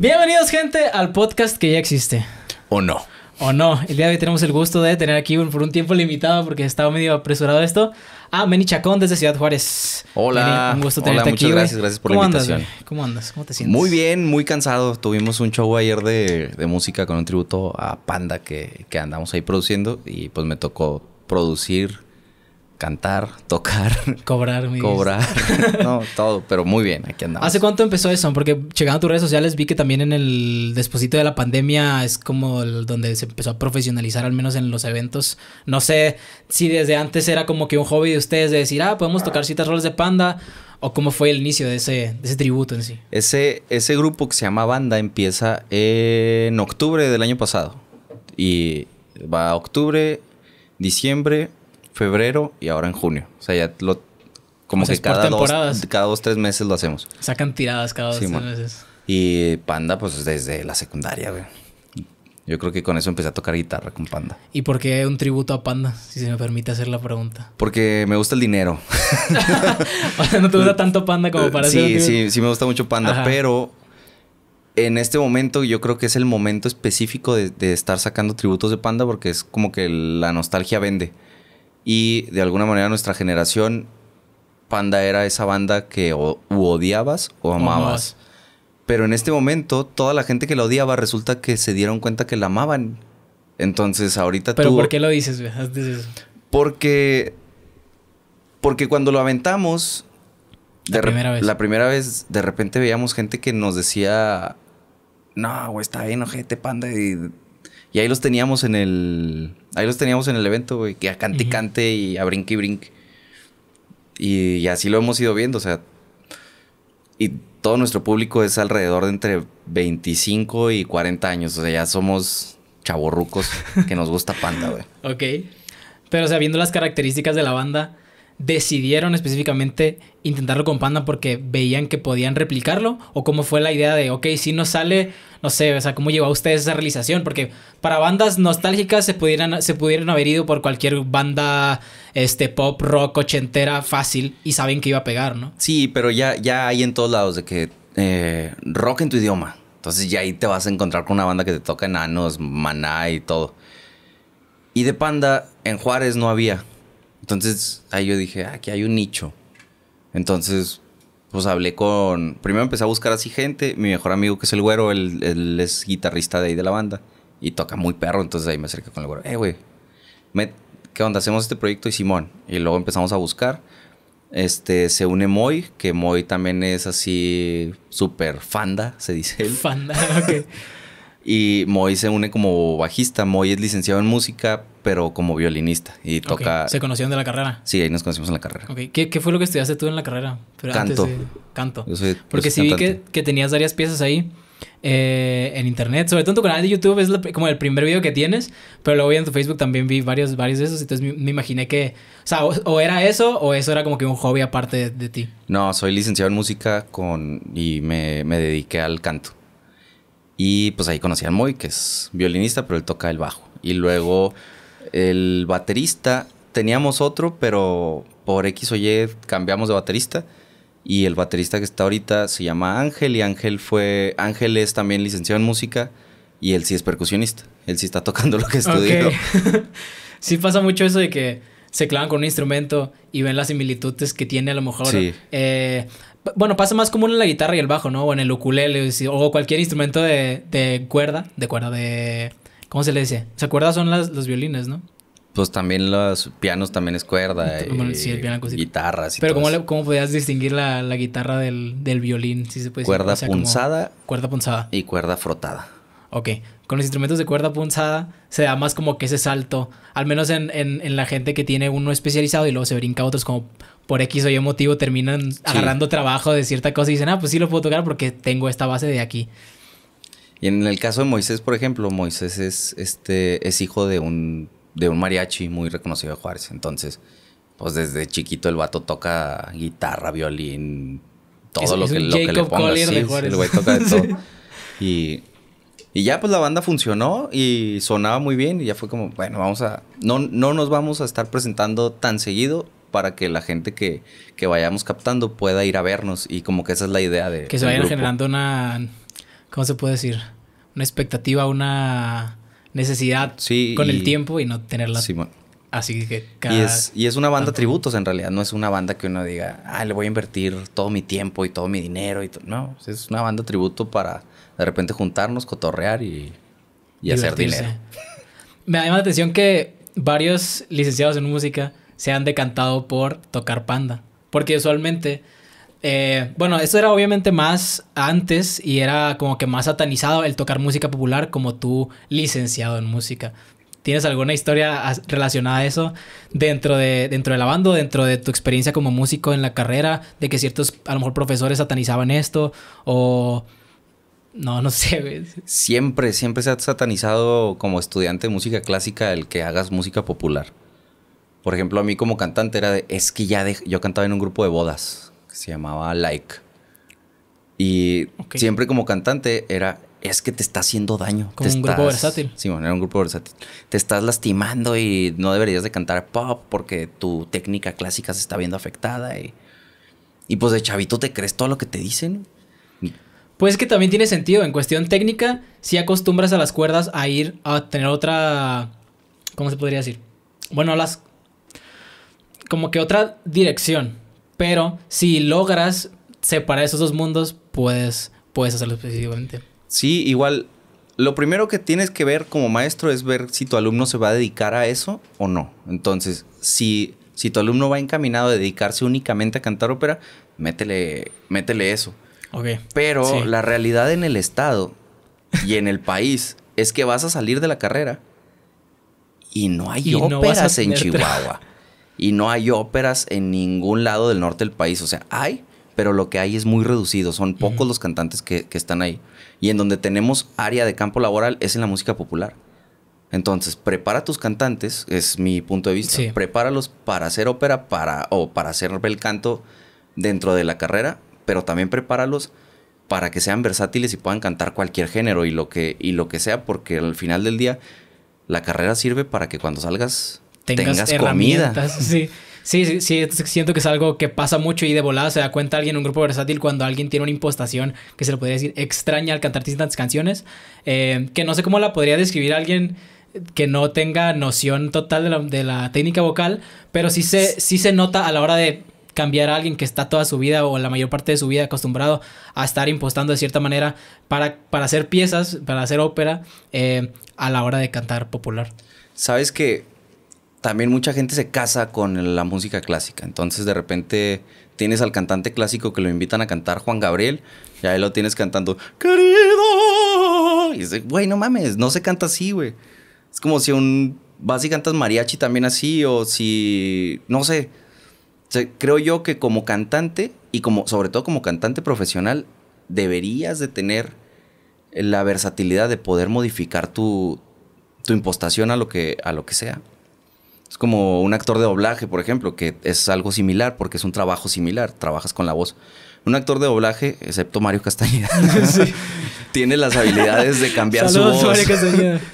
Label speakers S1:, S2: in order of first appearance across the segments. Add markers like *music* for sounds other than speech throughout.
S1: Bienvenidos, gente, al podcast que ya existe. ¿O no? O no. El día de hoy tenemos el gusto de tener aquí por un tiempo limitado, porque estaba medio apresurado esto, a Meni Chacón desde Ciudad Juárez. Hola. un gusto tenerte aquí. Muchas gracias, gracias por la invitación. ¿Cómo andas? ¿Cómo te sientes? Muy
S2: bien, muy cansado. Tuvimos un show ayer de, música con un tributo a Panda que andamos ahí produciendo y pues me tocó producir cantar, tocar, cobrar, cobrar, *laughs* no, todo, pero muy bien, aquí andamos. ¿Hace
S1: cuánto empezó eso? Porque llegando a tus redes sociales vi que también en el despósito de la pandemia es como donde se empezó a profesionalizar al menos en los eventos. No sé si desde antes era como que un hobby de ustedes de decir, ah, podemos tocar citas roles de panda o cómo fue el inicio de ese, tributo en sí.
S2: Ese ese grupo que se llama Banda empieza en octubre del año pasado y va a octubre, diciembre, febrero y ahora en junio. O sea, ya lo. Como se sea, que cada dos, cada dos, tres meses lo hacemos.
S1: Sacan tiradas cada dos, meses.
S2: Y Panda, pues desde la secundaria, güey. Yo creo que con eso empecé a tocar guitarra con Panda.
S1: ¿Y por qué un tributo a Panda? Si se me permite hacer la pregunta.
S2: Porque me gusta el dinero.
S1: *laughs* o sea, no te gusta tanto Panda como para Sí, sí,
S2: sí me gusta mucho Panda, pero en este momento yo creo que es el momento específico de, estar sacando tributos de Panda porque es como que la nostalgia vende. Y de alguna manera nuestra generación, Panda era esa banda que o, odiabas o amabas. Pero en este momento, toda la gente que la odiaba resulta que se dieron cuenta que la amaban. Entonces, ahorita ¿Pero por qué lo dices, Porque... Porque cuando lo aventamos...
S1: La primera vez. La
S2: primera vez, de repente veíamos gente que nos decía... No, güey, está bien, ojete, panda. Y y ahí los teníamos en el. Ahí los teníamos en el evento, güey. Que a cante, y cante y a brinque y brinque. Y, y, así lo hemos ido viendo, o sea. Y todo nuestro público es alrededor de entre 25 y 40 años. O sea, ya somos chavorrucos que nos gusta panda, güey.
S1: *laughs* ok. Pero, o sea, viendo las características de la banda, decidieron específicamente intentarlo con Panda porque veían que podían replicarlo? ¿O cómo fue la idea de, ok, si no sale, no sé, o sea, cómo llegó a ustedes esa realización? Porque para bandas nostálgicas se pudieran, se pudieran haber ido por cualquier banda este, pop, rock, ochentera, fácil y saben que iba a pegar, ¿no?
S2: Sí, pero ya, ya hay en todos lados de que eh, rock en tu idioma. Entonces ya ahí te vas a encontrar con una banda que te toca enanos, maná y todo. Y de Panda en Juárez no había. Entonces ahí yo dije, ah, aquí hay un nicho. Entonces, pues hablé con... Primero empecé a buscar así gente. Mi mejor amigo que es el güero, él, es guitarrista de ahí de la banda. Y toca muy perro, entonces ahí me acerqué con el güero. Eh, güey, ¿qué onda? Hacemos este proyecto y Simón. Y luego empezamos a buscar. Este, se une Moy, que Moy también es así súper fanda, se dice El Fanda, *laughs* ok. Y Moy se une como bajista. Moy es licenciado en música, pero como violinista. Y toca. ¿Se conocieron de la carrera? Sí, ahí nos conocimos en la carrera.
S1: ¿Qué, fue lo que estudiaste tú en la carrera? Pero canto. Antes Canto. Porque sí vi que, tenías varias piezas ahí. Eh, en internet, sobre todo en tu canal de YouTube es como el primer video que tienes, pero luego en tu Facebook también vi varios, varios de esos, entonces me, imaginé que, o sea, o, era eso o eso era como que un hobby aparte de, ti.
S2: No, soy licenciado en música con y me, me dediqué al canto. Y pues ahí conocían a Moy, que es violinista, pero él toca el bajo. Y luego el baterista, teníamos otro, pero por X o Y cambiamos de baterista. Y el baterista que está ahorita se llama Ángel y Ángel fue, Ángel es también licenciado en música y él sí es percusionista, él sí está tocando lo que estudió.
S1: *laughs* sí pasa mucho eso de que se clavan con un instrumento y ven las similitudes que tiene a lo mejor eh, bueno, pasa más común en la guitarra y el bajo, ¿no? O en el ukulele o cualquier instrumento de, cuerda, de cuerda de... ¿Cómo se le dice? O sea, cuerdas son las, los violines, ¿no?
S2: Pues también los pianos también es cuerda. Bueno, sí, Guitarras y Pero ¿cómo,
S1: ¿cómo podías distinguir la, guitarra del, violín? Si se puede cuerda decir? punzada. Cuerda punzada.
S2: Y cuerda frotada.
S1: Ok. Con los instrumentos de cuerda punzada se da más como que ese salto. Al menos en, en la gente que tiene uno especializado y luego se brinca a otros como por X o Y motivo terminan agarrando trabajo de cierta cosa y dicen, ah, pues sí lo puedo tocar porque tengo esta base de aquí.
S2: Y en el caso de Moisés, por ejemplo, Moisés es, este, es hijo de un, de un mariachi muy reconocido de Juárez. Entonces, pues desde chiquito el vato toca guitarra, violín, todo lo, que, lo que, le ponga. el güey toca de todo. *laughs* y, ya pues la banda funcionó y sonaba muy bien y ya fue como, bueno, vamos a... No, no nos vamos a estar presentando tan seguido, para que la gente que, vayamos captando pueda ir a vernos. Y como que esa es la idea de... Que se vayan generando
S1: una... ¿Cómo se puede decir? Una expectativa, una necesidad con el tiempo y no tenerla sí, así que cada... y, es, una banda tributos
S2: en realidad, no es una banda que uno diga, ah, le voy a invertir todo mi tiempo y todo mi dinero y no, es una banda tributo para de repente juntarnos, cotorrear y,
S1: y hacer dinero. Me llama la atención que varios licenciados en música se han decantado por tocar Panda. Porque usualmente, eh, bueno, eso era obviamente más antes y era como que más satanizado el tocar música popular como tú licenciado en música. ¿Tienes alguna historia relacionada a eso dentro de, dentro de la banda, dentro de tu experiencia como músico en la carrera, de que ciertos, a lo mejor, profesores satanizaban esto o... No, no *laughs* sé.
S2: Siempre, siempre se ha satanizado como estudiante de música clásica el que hagas música popular. Por ejemplo, a mí como cantante era de, es que ya de, yo cantaba en un grupo de bodas que se llamaba Like. Y siempre como cantante era, es que te está haciendo daño. Como un grupo versátil. Sí, bueno, era un grupo versátil. Te estás lastimando y no deberías de cantar pop porque tu técnica clásica se está viendo afectada. Y, y pues de chavito te crees todo lo que te dicen.
S1: Pues que también tiene sentido. En cuestión técnica, si acostumbras a las cuerdas a ir a tener otra. ¿Cómo se podría decir? Bueno, a las, como que otra dirección. Pero si logras separar esos dos mundos, puedes, puedes hacerlo específicamente.
S2: Sí, igual. Lo primero que tienes que ver como maestro es ver si tu alumno se va a dedicar a eso o no. Entonces, si, si tu alumno va encaminado a dedicarse únicamente a cantar ópera, métele, métele eso. Pero la realidad en el estado y en el país es que vas a salir de la carrera y no hay óperas en Chihuahua y no hay óperas en ningún lado del norte del país. O sea, hay, pero lo que hay es muy reducido. Son pocos los cantantes que, están ahí. Y en donde tenemos área de campo laboral es en la música popular. Entonces, prepara a tus cantantes, es mi punto de vista. Prepáralos para hacer ópera para, o para hacer el canto dentro de la carrera, pero también prepáralos para que sean versátiles y puedan cantar cualquier género y lo que, y lo que sea, porque al final del día la carrera sirve para que cuando salgas tengas, herramientas.
S1: Sí. Sí, sí, siento que es algo que pasa mucho y de volada se da cuenta alguien en un grupo versátil cuando alguien tiene una impostación que se le podría decir extraña al cantar distintas canciones, eh, que no sé cómo la podría describir alguien que no tenga noción total de la, técnica vocal, pero sí se, sí se nota a la hora de cambiar a alguien que está toda su vida o la mayor parte de su vida acostumbrado a estar impostando de cierta manera para, para hacer piezas, para hacer ópera, eh, a la hora de cantar popular.
S2: Sabes que también mucha gente se casa con la música clásica. Entonces de repente tienes al cantante clásico que lo invitan a cantar Juan Gabriel y ahí lo tienes cantando, querido. Y dice, güey, no mames, no se canta así, güey. Es como si un... Vas y cantas mariachi también así o si... No sé. creo yo que como cantante y como sobre todo como cantante profesional deberías de tener la versatilidad de poder modificar tu, tu impostación a lo que, a lo que sea. Es como un actor de doblaje, por ejemplo, que es algo similar porque es un trabajo similar, trabajas con la voz. Un actor de doblaje, excepto Mario Castañeda, tiene las habilidades de cambiar su voz.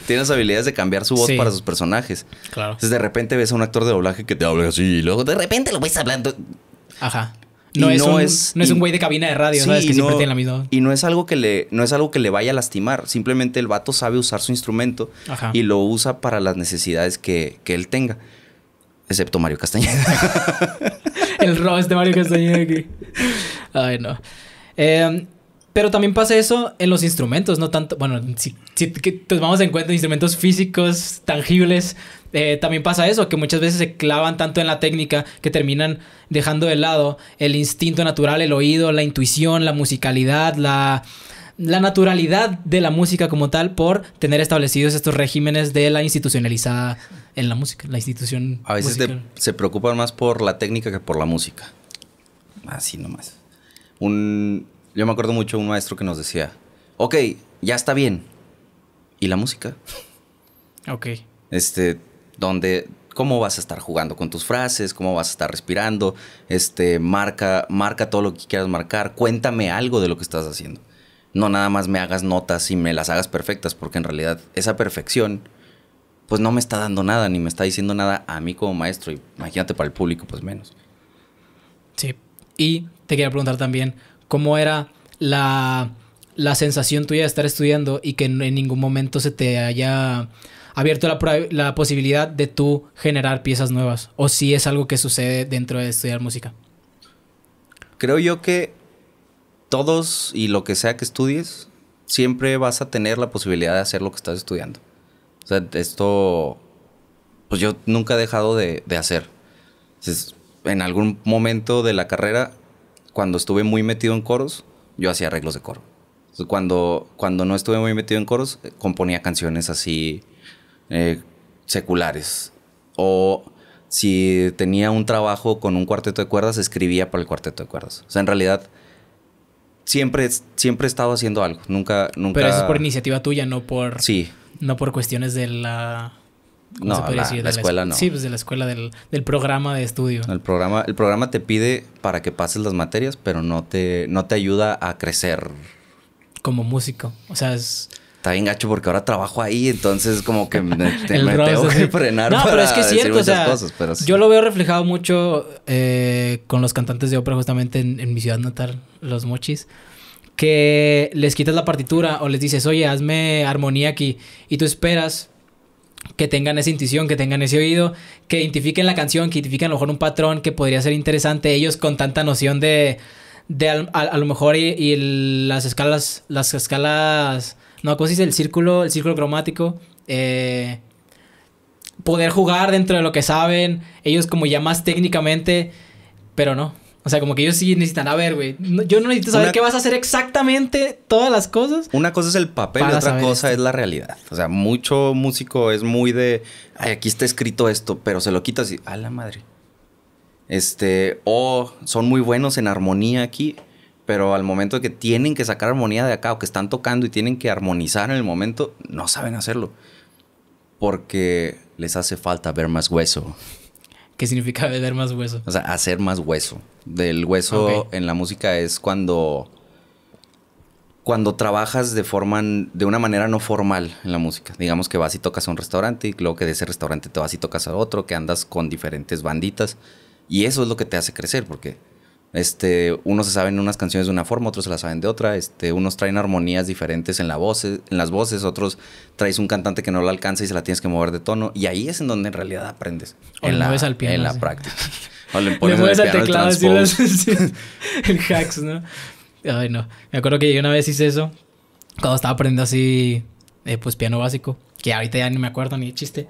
S2: tiene las habilidades de cambiar su voz para sus personajes. Claro. Entonces de repente ves a un actor de doblaje que te habla así y luego de repente lo ves hablando.
S1: Ajá. No, es, un, es, güey de cabina de radio, ¿sabes? Que la
S2: Y no es algo que le, no es algo que le vaya a lastimar. Simplemente el vato sabe usar su instrumento y lo usa para las necesidades que, él tenga. Excepto Mario Castañeda.
S1: *laughs* el roast de Mario Castañeda aquí. Ay, no. Em, pero también pasa eso en los instrumentos, no tanto. Bueno, si, tomamos en cuenta instrumentos físicos, tangibles, eh, también pasa eso, que muchas veces se clavan tanto en la técnica que terminan dejando de lado el instinto natural, el oído, la intuición, la musicalidad, la, naturalidad de la música como tal por tener establecidos estos regímenes de la institucionalizada en la música, la institución. A veces
S2: se preocupan más por la técnica que por la música. Así nomás. Un, yo me acuerdo mucho un maestro que nos decía, ok, ya está bien. ¿Y la música? Ok. Este, donde cómo vas a estar jugando con tus frases, cómo vas a estar respirando, este, marca, marca todo lo que quieras marcar, cuéntame algo de lo que estás haciendo. No nada más me hagas notas y me las hagas perfectas, porque en realidad esa perfección pues no me está dando nada, ni me está diciendo nada a mí como maestro, y imagínate para el público pues menos.
S1: Sí, y te quería preguntar también, ¿cómo era la, la sensación tuya de estar estudiando y que en ningún momento se te haya abierto la, posibilidad de tú generar piezas nuevas? ¿O si es algo que sucede dentro de estudiar música?
S2: Creo yo que todos y lo que sea que estudies, siempre vas a tener la posibilidad de hacer lo que estás estudiando. O sea, esto, pues yo nunca he dejado de, hacer. en algún momento de la carrera, cuando estuve muy metido en coros, yo hacía arreglos de coro. cuando, cuando no estuve muy metido en coros, eh, componía canciones así eh, seculares. O si tenía un trabajo con un cuarteto de cuerdas, escribía para el cuarteto de cuerdas. O sea, en realidad, siempre, siempre he estado haciendo algo. Nunca, nunca. Pero eso es por
S1: iniciativa tuya, no por. Sí. No por cuestiones de la. no, la, escuela no. Sí, pues de la escuela, del, del, programa de estudio.
S2: El programa, el programa te pide para que pases las materias, pero no te, no te ayuda a crecer.
S1: Como músico. O sea, es
S2: está bien gacho porque ahora trabajo ahí, entonces como que me, *laughs* tengo que frenar no, pero es que es cierto, o sea, Yo
S1: lo veo reflejado mucho eh, con los cantantes de ópera justamente en, mi ciudad natal, los mochis, que les quitas la partitura o les dices, oye, hazme armonía aquí y tú esperas que tengan esa intuición, que tengan ese oído, que identifiquen la canción, que identifiquen a lo mejor un patrón que podría ser interesante ellos con tanta noción de... a, lo mejor y, las escalas, las escalas no, ¿cómo se dice? El círculo, el círculo cromático. Eh, poder jugar dentro de lo que saben. Ellos como ya más técnicamente, pero no. O sea, como que ellos sí necesitan, a ver, güey, yo no necesito saber qué vas a hacer exactamente todas las cosas.
S2: Una cosa es el papel y otra cosa es la realidad. O sea, mucho músico es muy de, ay, aquí está escrito esto, pero se lo quitas y, a la madre. Este, o oh, son muy buenos en armonía aquí, pero al momento que tienen que sacar armonía de acá o que están tocando y tienen que armonizar en el momento, no saben hacerlo. Porque les hace falta ver más hueso. ¿Qué significa ver más hueso? O sea, hacer más hueso. Del hueso en la música es cuando cuando trabajas de forma de una manera no formal en la música. Digamos que vas y tocas a un restaurante y luego que de ese restaurante te vas y tocas a otro, que andas con diferentes banditas y eso es lo que te hace crecer porque este, unos se saben unas canciones de una forma, otros se las saben de otra. Este, unos traen armonías diferentes en, la voz, en las voces, otros traes un cantante que no lo alcanza y se la tienes que mover de tono. Y ahí es en donde en realidad aprendes. en la, mueves al piano. En la práctica. *laughs* al teclado *laughs*
S1: hacks, ¿no? Ay, no. Me acuerdo que yo una vez hice eso cuando estaba aprendiendo así, eh, pues piano básico, que ahorita ya ni me acuerdo ni chiste.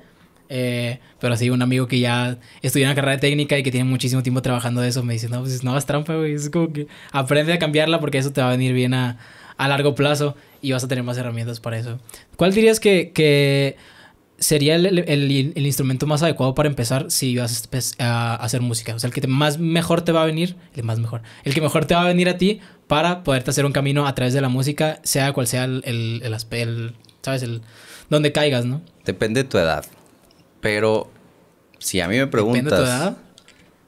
S1: Eh, pero así un amigo que ya estudió una carrera de técnica y que tiene muchísimo tiempo trabajando de eso me dice: No, pues no hagas trampa, güey. Es como que aprende a cambiarla porque eso te va a venir bien a, largo plazo y vas a tener más herramientas para eso. ¿Cuál dirías que, sería el, instrumento más adecuado para empezar si vas a, hacer música? O sea, el que más mejor te va a venir, el más mejor, el que mejor te va a venir a ti para poderte hacer un camino a través de la música, sea cual sea el, el, ¿sabes? El, donde caigas, ¿no?
S2: Depende de tu edad. Pero si a mí me preguntas.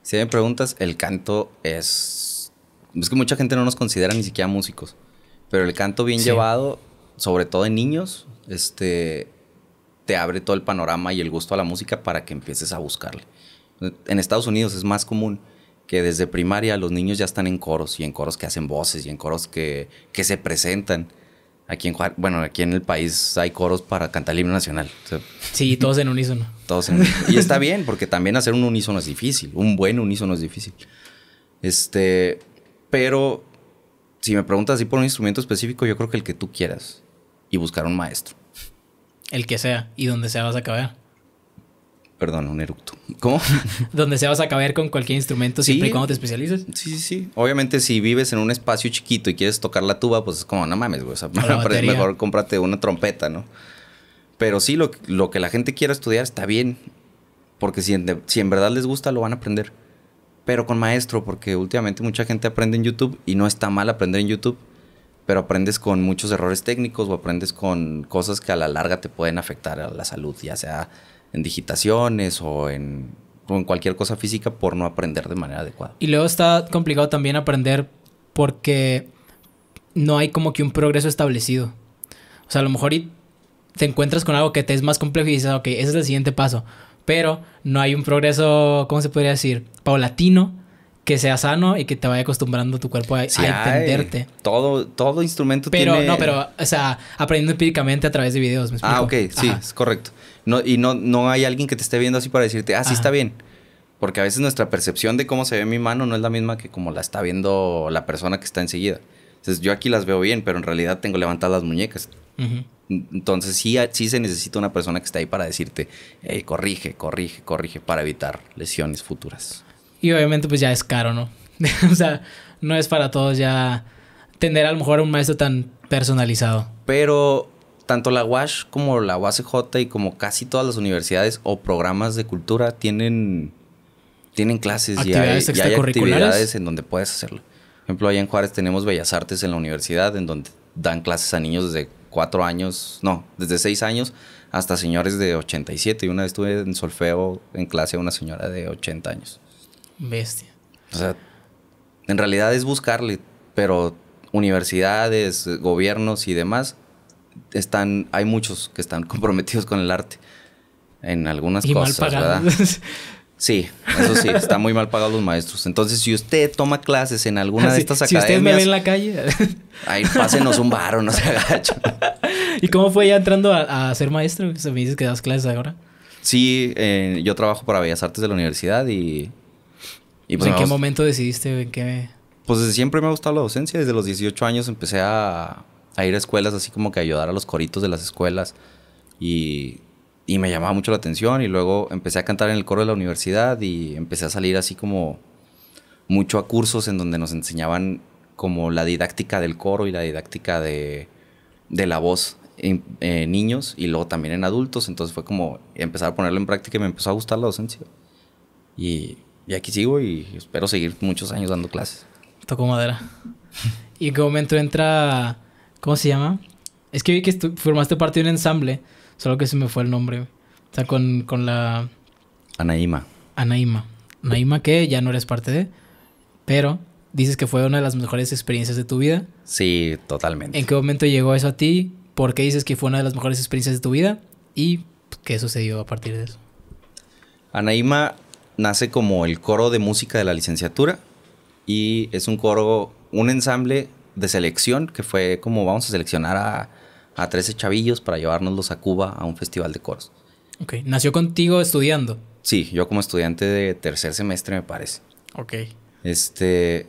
S2: Si me preguntas, el canto es. Es que mucha gente no nos considera ni siquiera músicos. Pero el canto bien llevado, sobre todo en niños, este. Te abre todo el panorama y el gusto a la música para que empieces a buscarle. En Estados Unidos es más común que desde primaria los niños ya están en coros y en coros que hacen voces y en coros que, que se presentan. Aquí en bueno, aquí en el país hay coros para cantar el himno nacional.
S1: sí, todos en unísono.
S2: *laughs* Todos Y está bien, porque también hacer un unísono es difícil. Un buen unísono es difícil. Este, pero si me preguntas así por un instrumento específico, yo creo que el que tú quieras. Y buscar un maestro.
S1: El que sea. Y donde sea vas a acabar.
S2: Perdón, un eructo. ¿Cómo? *laughs*
S1: Donde se vas a caber con cualquier instrumento siempre y cuando te
S2: especialices. Sí, sí, sí. Obviamente, si vives en un espacio chiquito y quieres tocar la tuba, pues es como, no mames, güey. O sea, *laughs* mejor cómprate una trompeta, ¿no? Pero sí, lo, que la gente quiera estudiar está bien. Porque si en verdad les gusta, lo van a aprender. Pero con maestro, porque últimamente mucha gente aprende en YouTube y no está mal aprender en YouTube. Pero aprendes con muchos errores técnicos o aprendes con cosas que a la larga te pueden afectar a la salud, ya sea en digitaciones o en, cualquier cosa física por no aprender de manera adecuada.
S1: Y luego está complicado también aprender porque no hay como que un progreso establecido. O sea, a lo mejor te encuentras con algo que te es más complejo y dices, ok, ese es el siguiente paso. Pero no hay un progreso, ¿cómo se podría decir? Paulatino, que sea sano y que te vaya acostumbrando tu cuerpo a, entenderte.
S2: todo, todo instrumento pero, tiene... Pero no, pero,
S1: o sea, aprendiendo empíricamente a través de videos, ¿me explico? Ah, ok, sí,
S2: es correcto y no, no hay alguien que te esté viendo así para decirte, ah, sí está bien. Porque a veces nuestra percepción de cómo se ve mi mano no es la misma que como la está viendo la persona que está enseguida. Entonces yo aquí las veo bien, pero en realidad tengo levantadas las muñecas. Entonces sí, sí se necesita una persona que está ahí para decirte, corrige, corrige, corrige para evitar lesiones futuras.
S1: Y obviamente pues ya es caro, ¿no? *laughs* o sea, no es para todos ya tener a lo mejor un maestro tan personalizado.
S2: Pero tanto la WASH como la UACJ y como casi todas las universidades o programas de cultura tienen, tienen clases y, hay, actividades en donde puedes hacerlo. Por ejemplo, allá en Juárez tenemos Bellas Artes en la universidad, en donde dan clases a niños desde cuatro años, no, desde seis años hasta señores de 87. Y una vez estuve en solfeo en clase a una señora de 80 años. Bestia. O sea, en realidad es buscarle, pero universidades, gobiernos y demás están, hay muchos que están *laughs* comprometidos con el arte en algunas cosas, ¿verdad? *laughs* Sí, eso sí, están muy mal pagados los maestros. Entonces, si usted toma clases en alguna ah, de estas academias... Si usted me ve en la calle... *laughs* Ahí, pásenos un o no se agacho.
S1: ¿Y cómo fue ya entrando a, ser maestro? me dices que das clases ahora.
S2: Sí, eh, yo trabajo para Bellas Artes de la universidad y... Pues, ¿En qué
S1: momento decidiste? ¿En qué...?
S2: Pues desde siempre me ha gustado la docencia. Desde los 18 años empecé a a ir a escuelas así como que ayudar a los coritos de las escuelas y, y me llamaba mucho la atención y luego empecé a cantar en el coro de la universidad y empecé a salir así como mucho a cursos en donde nos enseñaban como la didáctica del coro y la didáctica de, de la voz en, niños y luego también en adultos. Entonces fue como empezar a ponerlo en práctica y me empezó a gustar la docencia. Y, y aquí sigo y espero seguir muchos años dando clases.
S1: Tocó madera. *laughs* ¿Y en qué momento entra ¿Cómo se llama? Es que vi que formaste parte de un ensamble, solo que se me fue el nombre. O sea, con, la... Anaíma. Anaíma. Anaíma que ya no eres parte de, pero dices que fue una de las mejores experiencias de tu vida.
S2: Sí, totalmente. ¿En
S1: qué momento llegó eso a ti? ¿Por qué dices que fue una de las mejores experiencias de tu vida? ¿Y qué sucedió a partir de eso?
S2: Anaíma nace como el coro de música de la licenciatura y es un coro, un ensamble de selección, que fue como vamos a seleccionar a, a 13 chavillos para llevárnoslos a Cuba a un festival de coros. Ok, ¿nació contigo estudiando? Sí, yo como estudiante de tercer semestre me parece. Ok. Este,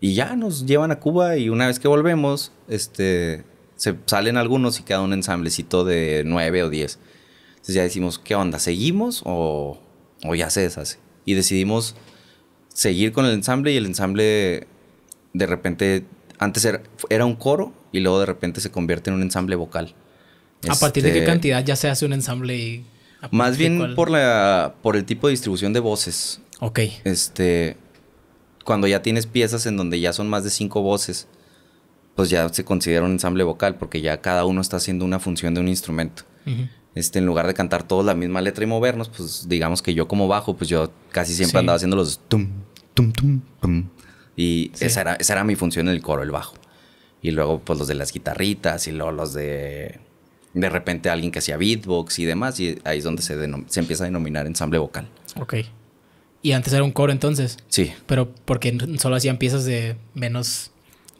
S2: y ya nos llevan a Cuba y una vez que volvemos, este, se salen algunos y queda un ensamblecito de 9 o 10. Entonces ya decimos, ¿qué onda? ¿Seguimos o, o ya se deshace? Y decidimos seguir con el ensamble y el ensamble de repente antes era, un coro y luego de repente se convierte en un ensamble vocal. ¿A partir de qué este,
S1: cantidad ya se hace un ensamble?
S2: más bien por la por el tipo de distribución de voces. Ok. Este, cuando ya tienes piezas en donde ya son más de cinco voces, pues ya se considera un ensamble vocal porque ya cada uno está haciendo una función de un instrumento. Este, en lugar de cantar todos la misma letra y movernos, pues digamos que yo como bajo, pues yo casi siempre andaba haciendo los tum, tum, tum, tum, y esa, era, mi función en el coro, el bajo. Y luego, pues los de las guitarritas y luego los de. De repente alguien que hacía beatbox y demás, y ahí es donde se, empieza a denominar ensamble vocal.
S1: Ok. Y antes era un coro entonces. Sí. Pero porque solo hacían piezas de menos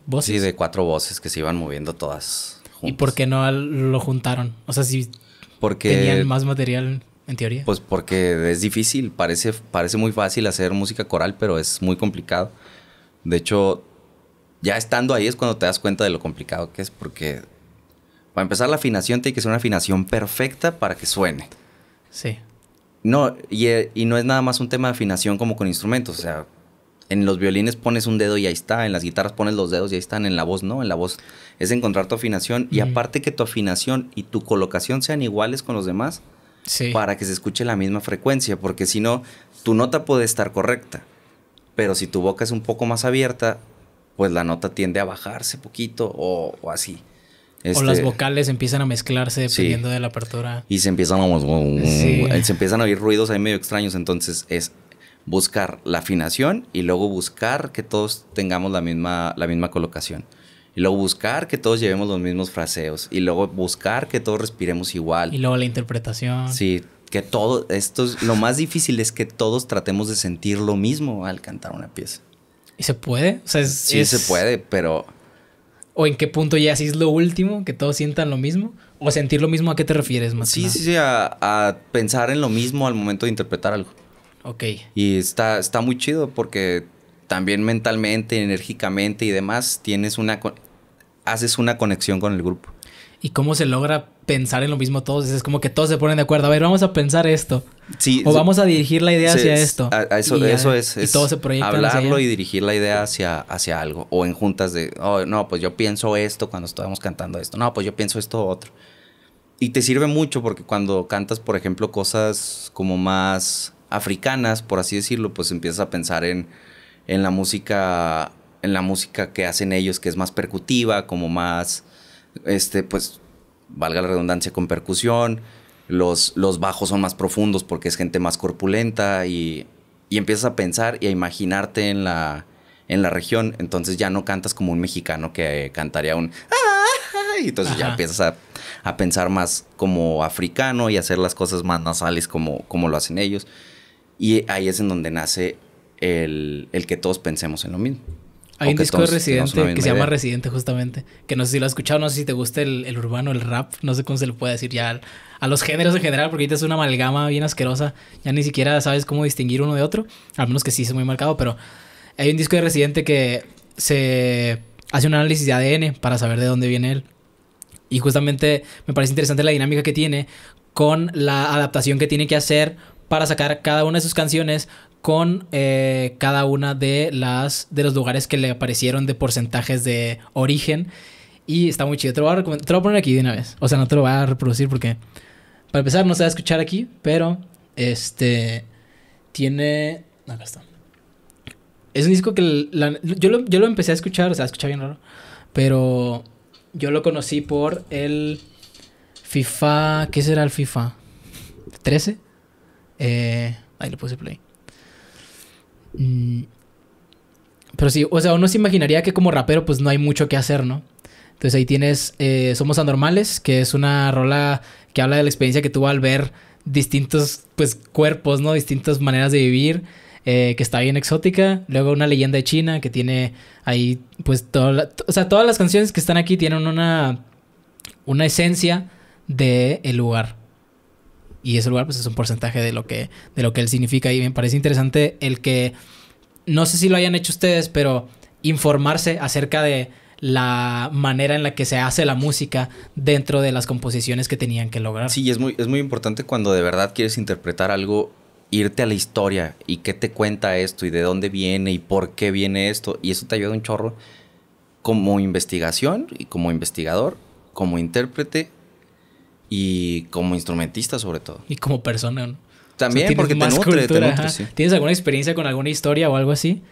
S1: voces. Sí,
S2: de cuatro voces que se iban moviendo todas.
S1: ¿Y por qué no lo juntaron? O sea, si porque, tenían más material en teoría.
S2: Pues porque es difícil, parece, parece muy fácil hacer música coral, pero es muy complicado. De hecho, ya estando ahí es cuando te das cuenta de lo complicado que es, porque para empezar la afinación tiene que ser una afinación perfecta para que suene. Sí. No, y, eh, y no es nada más un tema de afinación como con instrumentos, o sea, en los violines pones un dedo y ahí está, en las guitarras pones los dedos y ahí están, en la voz no, en la voz es encontrar tu afinación y aparte que tu afinación y tu colocación sean iguales con los demás para que se escuche la misma frecuencia, porque si no, tu nota puede estar correcta, pero si tu boca es un poco más abierta, pues la nota tiende a bajarse poquito o, así. o las este,
S1: vocales empiezan a mezclarse dependiendo de la apertura.
S2: Y se empiezan a, se empiezan a oír ruidos ahí medio extraños. Entonces es buscar la afinación y luego buscar que todos tengamos la misma, la misma colocación. Y luego buscar que todos llevemos los mismos fraseos. Y luego buscar que todos respiremos igual. Y
S1: luego la interpretación.
S2: Sí, que todo, esto es, lo más difícil es que todos tratemos de sentir lo mismo al cantar una pieza. ¿Y se puede? O sea, sí se puede, pero...
S1: ¿O en qué punto ya si es lo último, que todos sientan lo mismo? ¿O sentir lo mismo a qué te refieres más? Sí, sí,
S2: sí, a, pensar en lo mismo al momento de interpretar algo. Ok. Y está, está muy chido porque también mentalmente, enérgicamente y demás, tienes una... Haces una conexión con el grupo
S1: y cómo se logra pensar en lo mismo todos. Es como que todos se ponen de acuerdo. A ver, vamos a pensar esto. O vamos a dirigir la idea hacia esto. eso, eso es, todo se proyecta. Hablarlo
S2: y dirigir la idea hacia, hacia algo. O en juntas de, oh, no, pues yo pienso esto cuando estamos cantando esto. No, pues yo pienso esto otro. Y te sirve mucho porque cuando cantas, por ejemplo, cosas como más africanas, por así decirlo, pues empiezas a pensar en, en la música en la música que hacen ellos, que es más percutiva, como más este, pues, valga la redundancia, con percusión. Los, bajos son más profundos porque es gente más corpulenta y, y empiezas a pensar y a imaginarte en la, región. Entonces ya no cantas como un mexicano que eh, cantaría un... Ah, y entonces ya empiezas a, pensar más como africano y hacer las cosas más nasales como, lo hacen ellos. Y ahí es en donde nace el que todos pensemos en lo mismo. Hay un disco de Residente que, se llama
S1: Residente justamente, que no sé si lo has escuchado, no sé si te gusta el, urbano, el rap, no sé cómo se lo puede decir ya a los géneros en general, porque ahorita es una amalgama bien asquerosa, ya ni siquiera sabes cómo distinguir uno de otro, al menos que sí es muy marcado, pero hay un disco de Residente que se hace un análisis de ADN para saber de dónde viene él. Y justamente me parece interesante la dinámica que tiene con la adaptación que tiene que hacer para sacar cada una de sus canciones con eh, cada una de las de los lugares que le aparecieron de porcentajes de origen. Y está muy chido. Te lo, voy a poner aquí de una vez. O sea, no te lo voy a reproducir porque. Para empezar, no se va a escuchar aquí, pero. Este. Tiene. Acá está. Es un disco que. yo, lo, empecé a escuchar, o sea, escuchar bien raro. Pero. Yo lo conocí por el. FIFA. ¿Qué será el FIFA? ¿13? Eh, ahí le puse play. Pero sí, o sea, uno se imaginaría que como rapero pues no hay mucho que hacer, ¿no? Entonces ahí tienes eh, Somos Anormales, que es una rola que habla de la experiencia que tuvo al ver distintos pues cuerpos, ¿no? Distintas maneras de vivir, eh, que está bien exótica. Luego una leyenda de China que tiene ahí pues o sea, todas las canciones que están aquí tienen una, una esencia de el lugar y ese lugar pues es un porcentaje de lo que, de lo que él significa y me parece interesante el que, no sé si lo hayan hecho ustedes, pero informarse acerca de la manera en la que se hace la música dentro de las composiciones que tenían que lograr.
S2: Sí, es muy, es muy importante cuando de verdad quieres interpretar algo, irte a la historia y qué te cuenta esto y de dónde viene y por qué viene esto. Y eso te ayuda un chorro como investigación y como investigador, como intérprete y como instrumentista sobre todo. Y
S1: como persona, También porque te nutre, te ¿Tienes alguna experiencia con alguna historia o algo así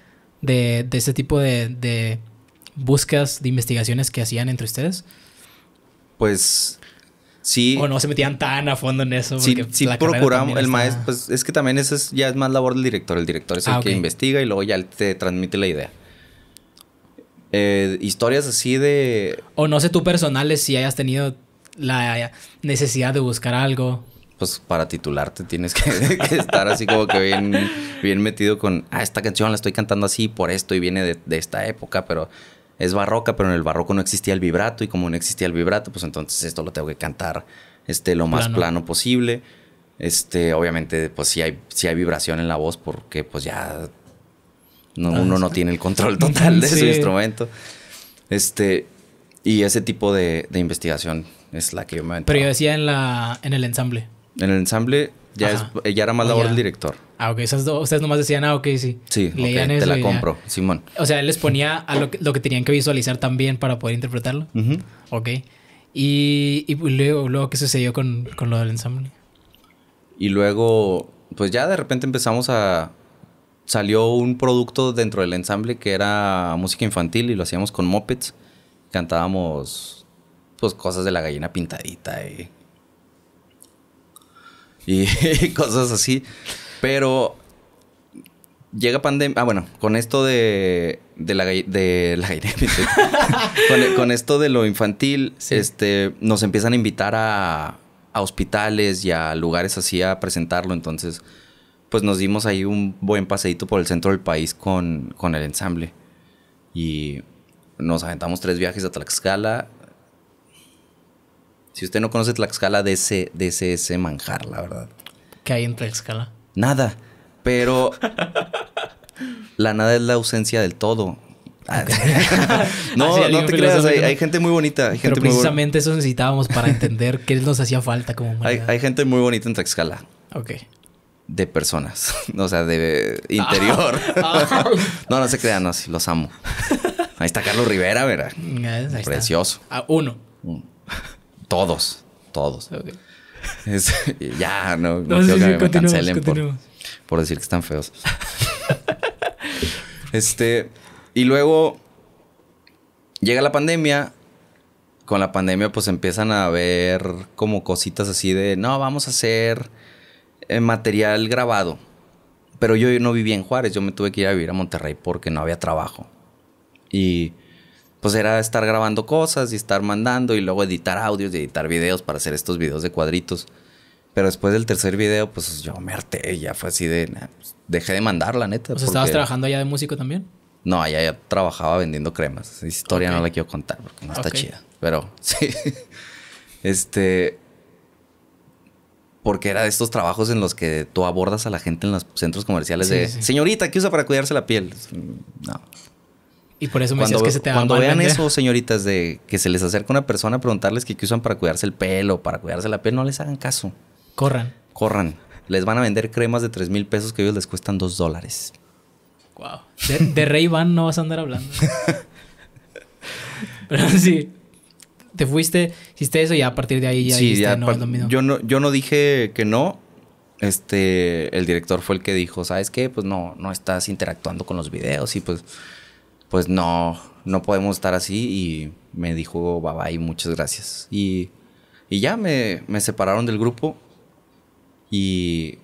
S1: de, de este tipo de, de búsquedas, de investigaciones que hacían entre ustedes?
S2: Pues sí. O no
S1: se metían tan a fondo en eso. Sí, la procuramos, el maestro,
S2: pues es que también eso ya es más labor del director. El director es el ah, que investiga y luego ya te transmite la idea. Eh, historias así de...
S1: O no sé tú personales si hayas tenido la necesidad de buscar algo.
S2: Pues para titularte tienes *laughs* que, estar así como que bien, bien metido con, ah, esta canción la estoy cantando así por esto y viene de, esta época, pero es barroca, pero en el barroco no existía el vibrato y como no existía el vibrato, pues entonces esto lo tengo que cantar este, lo más plano, posible. Este, obviamente, pues sí hay, hay vibración en la voz porque pues ya ah, uno no tiene el control total de *laughs* su instrumento. Este, y ese tipo de, investigación es la que yo me... Pero
S1: yo decía en, la, en el ensamble.
S2: En el ensamble ya, era más labor del director.
S1: Ah, ok. Esas dos, ustedes nomás decían, ah, ok, sí. Sí, Leían te la compro, Simón. O sea, él les ponía a lo, que, tenían que visualizar también para poder interpretarlo. Ajá. Ok. Y, luego, luego, ¿qué sucedió con, con lo del ensamble?
S2: Y luego, pues ya de repente empezamos a... Salió un producto dentro del ensamble que era música infantil y lo hacíamos con mopeds cantábamos pues cosas de la gallina pintadita y, *laughs* cosas así. Pero llega pandemia. Ah, bueno, con esto de, de la, de la gallina *laughs* con, esto de lo infantil, este, nos empiezan a invitar a, a hospitales y a lugares así a presentarlo. Entonces, pues nos dimos ahí un buen paseíto por el centro del país con, con el ensamble. Y nos aventamos tres viajes a Tlaxcala. Si usted no conoce Tlaxcala, de ese, de ese, manjar, la verdad.
S1: ¿Qué hay en Tlaxcala?
S2: Nada. Pero *laughs* la nada es la ausencia del todo. Ah, *laughs* no, ah, no te creas, hay, gente muy bonita. pero precisamente
S1: eso necesitábamos para entender qué nos hacía falta como Hay,
S2: hay gente muy bonita en Tlaxcala. Ok de personas, *laughs* o sea, de interior. *laughs* Ah, ah. *laughs* no, no se crean, no, los amo. Ahí está Carlos Rivera, ¿verdad? Precioso. a ah, uno. Todos, todos. ya, no, no, me cancelen por, decir que están feos. este, y luego llega la pandemia. Con la pandemia, pues empiezan a ver como cositas así de no, vamos a hacer eh, material grabado. Pero yo no vivía en Juárez, yo me tuve que ir a vivir a Monterrey porque no había trabajo. Y pues era estar grabando cosas y estar mandando y luego editar audios y editar videos para hacer estos videos de cuadritos. Pero después del tercer video, pues yo me harté, ya fue así de... Pues, dejé de mandar, la neta. ¿O estabas trabajando
S1: allá de músico también?
S2: No, allá ya trabajaba vendiendo cremas. historia no la quiero contar porque no está chida. Pero *laughs* sí. este porque era de estos trabajos en los que tú abordas a la gente en los centros comerciales de señorita, ¿qué usa para cuidarse la piel? No. Y por eso me cuando, decías que se te Cuando vean eso, señoritas, de que se les acerca una persona a preguntarles qué usan para cuidarse el pelo, para cuidarse la piel, no les hagan caso. Corran. Corran. Les van a vender cremas de 3 mil pesos que ellos les cuestan 2 dólares.
S1: Wow. De, Rey Van no vas a andar hablando. *laughs* Pero sí te fuiste, hiciste eso y a partir de ahí ya dijiste, ya no,
S2: Yo no, yo no dije que no. Este, el director fue el que dijo, ¿sabes qué? Pues no, no estás interactuando con los videos y pues, pues no, no podemos estar así. Y me dijo, bye bye, muchas gracias. Y, ya me, separaron del grupo y,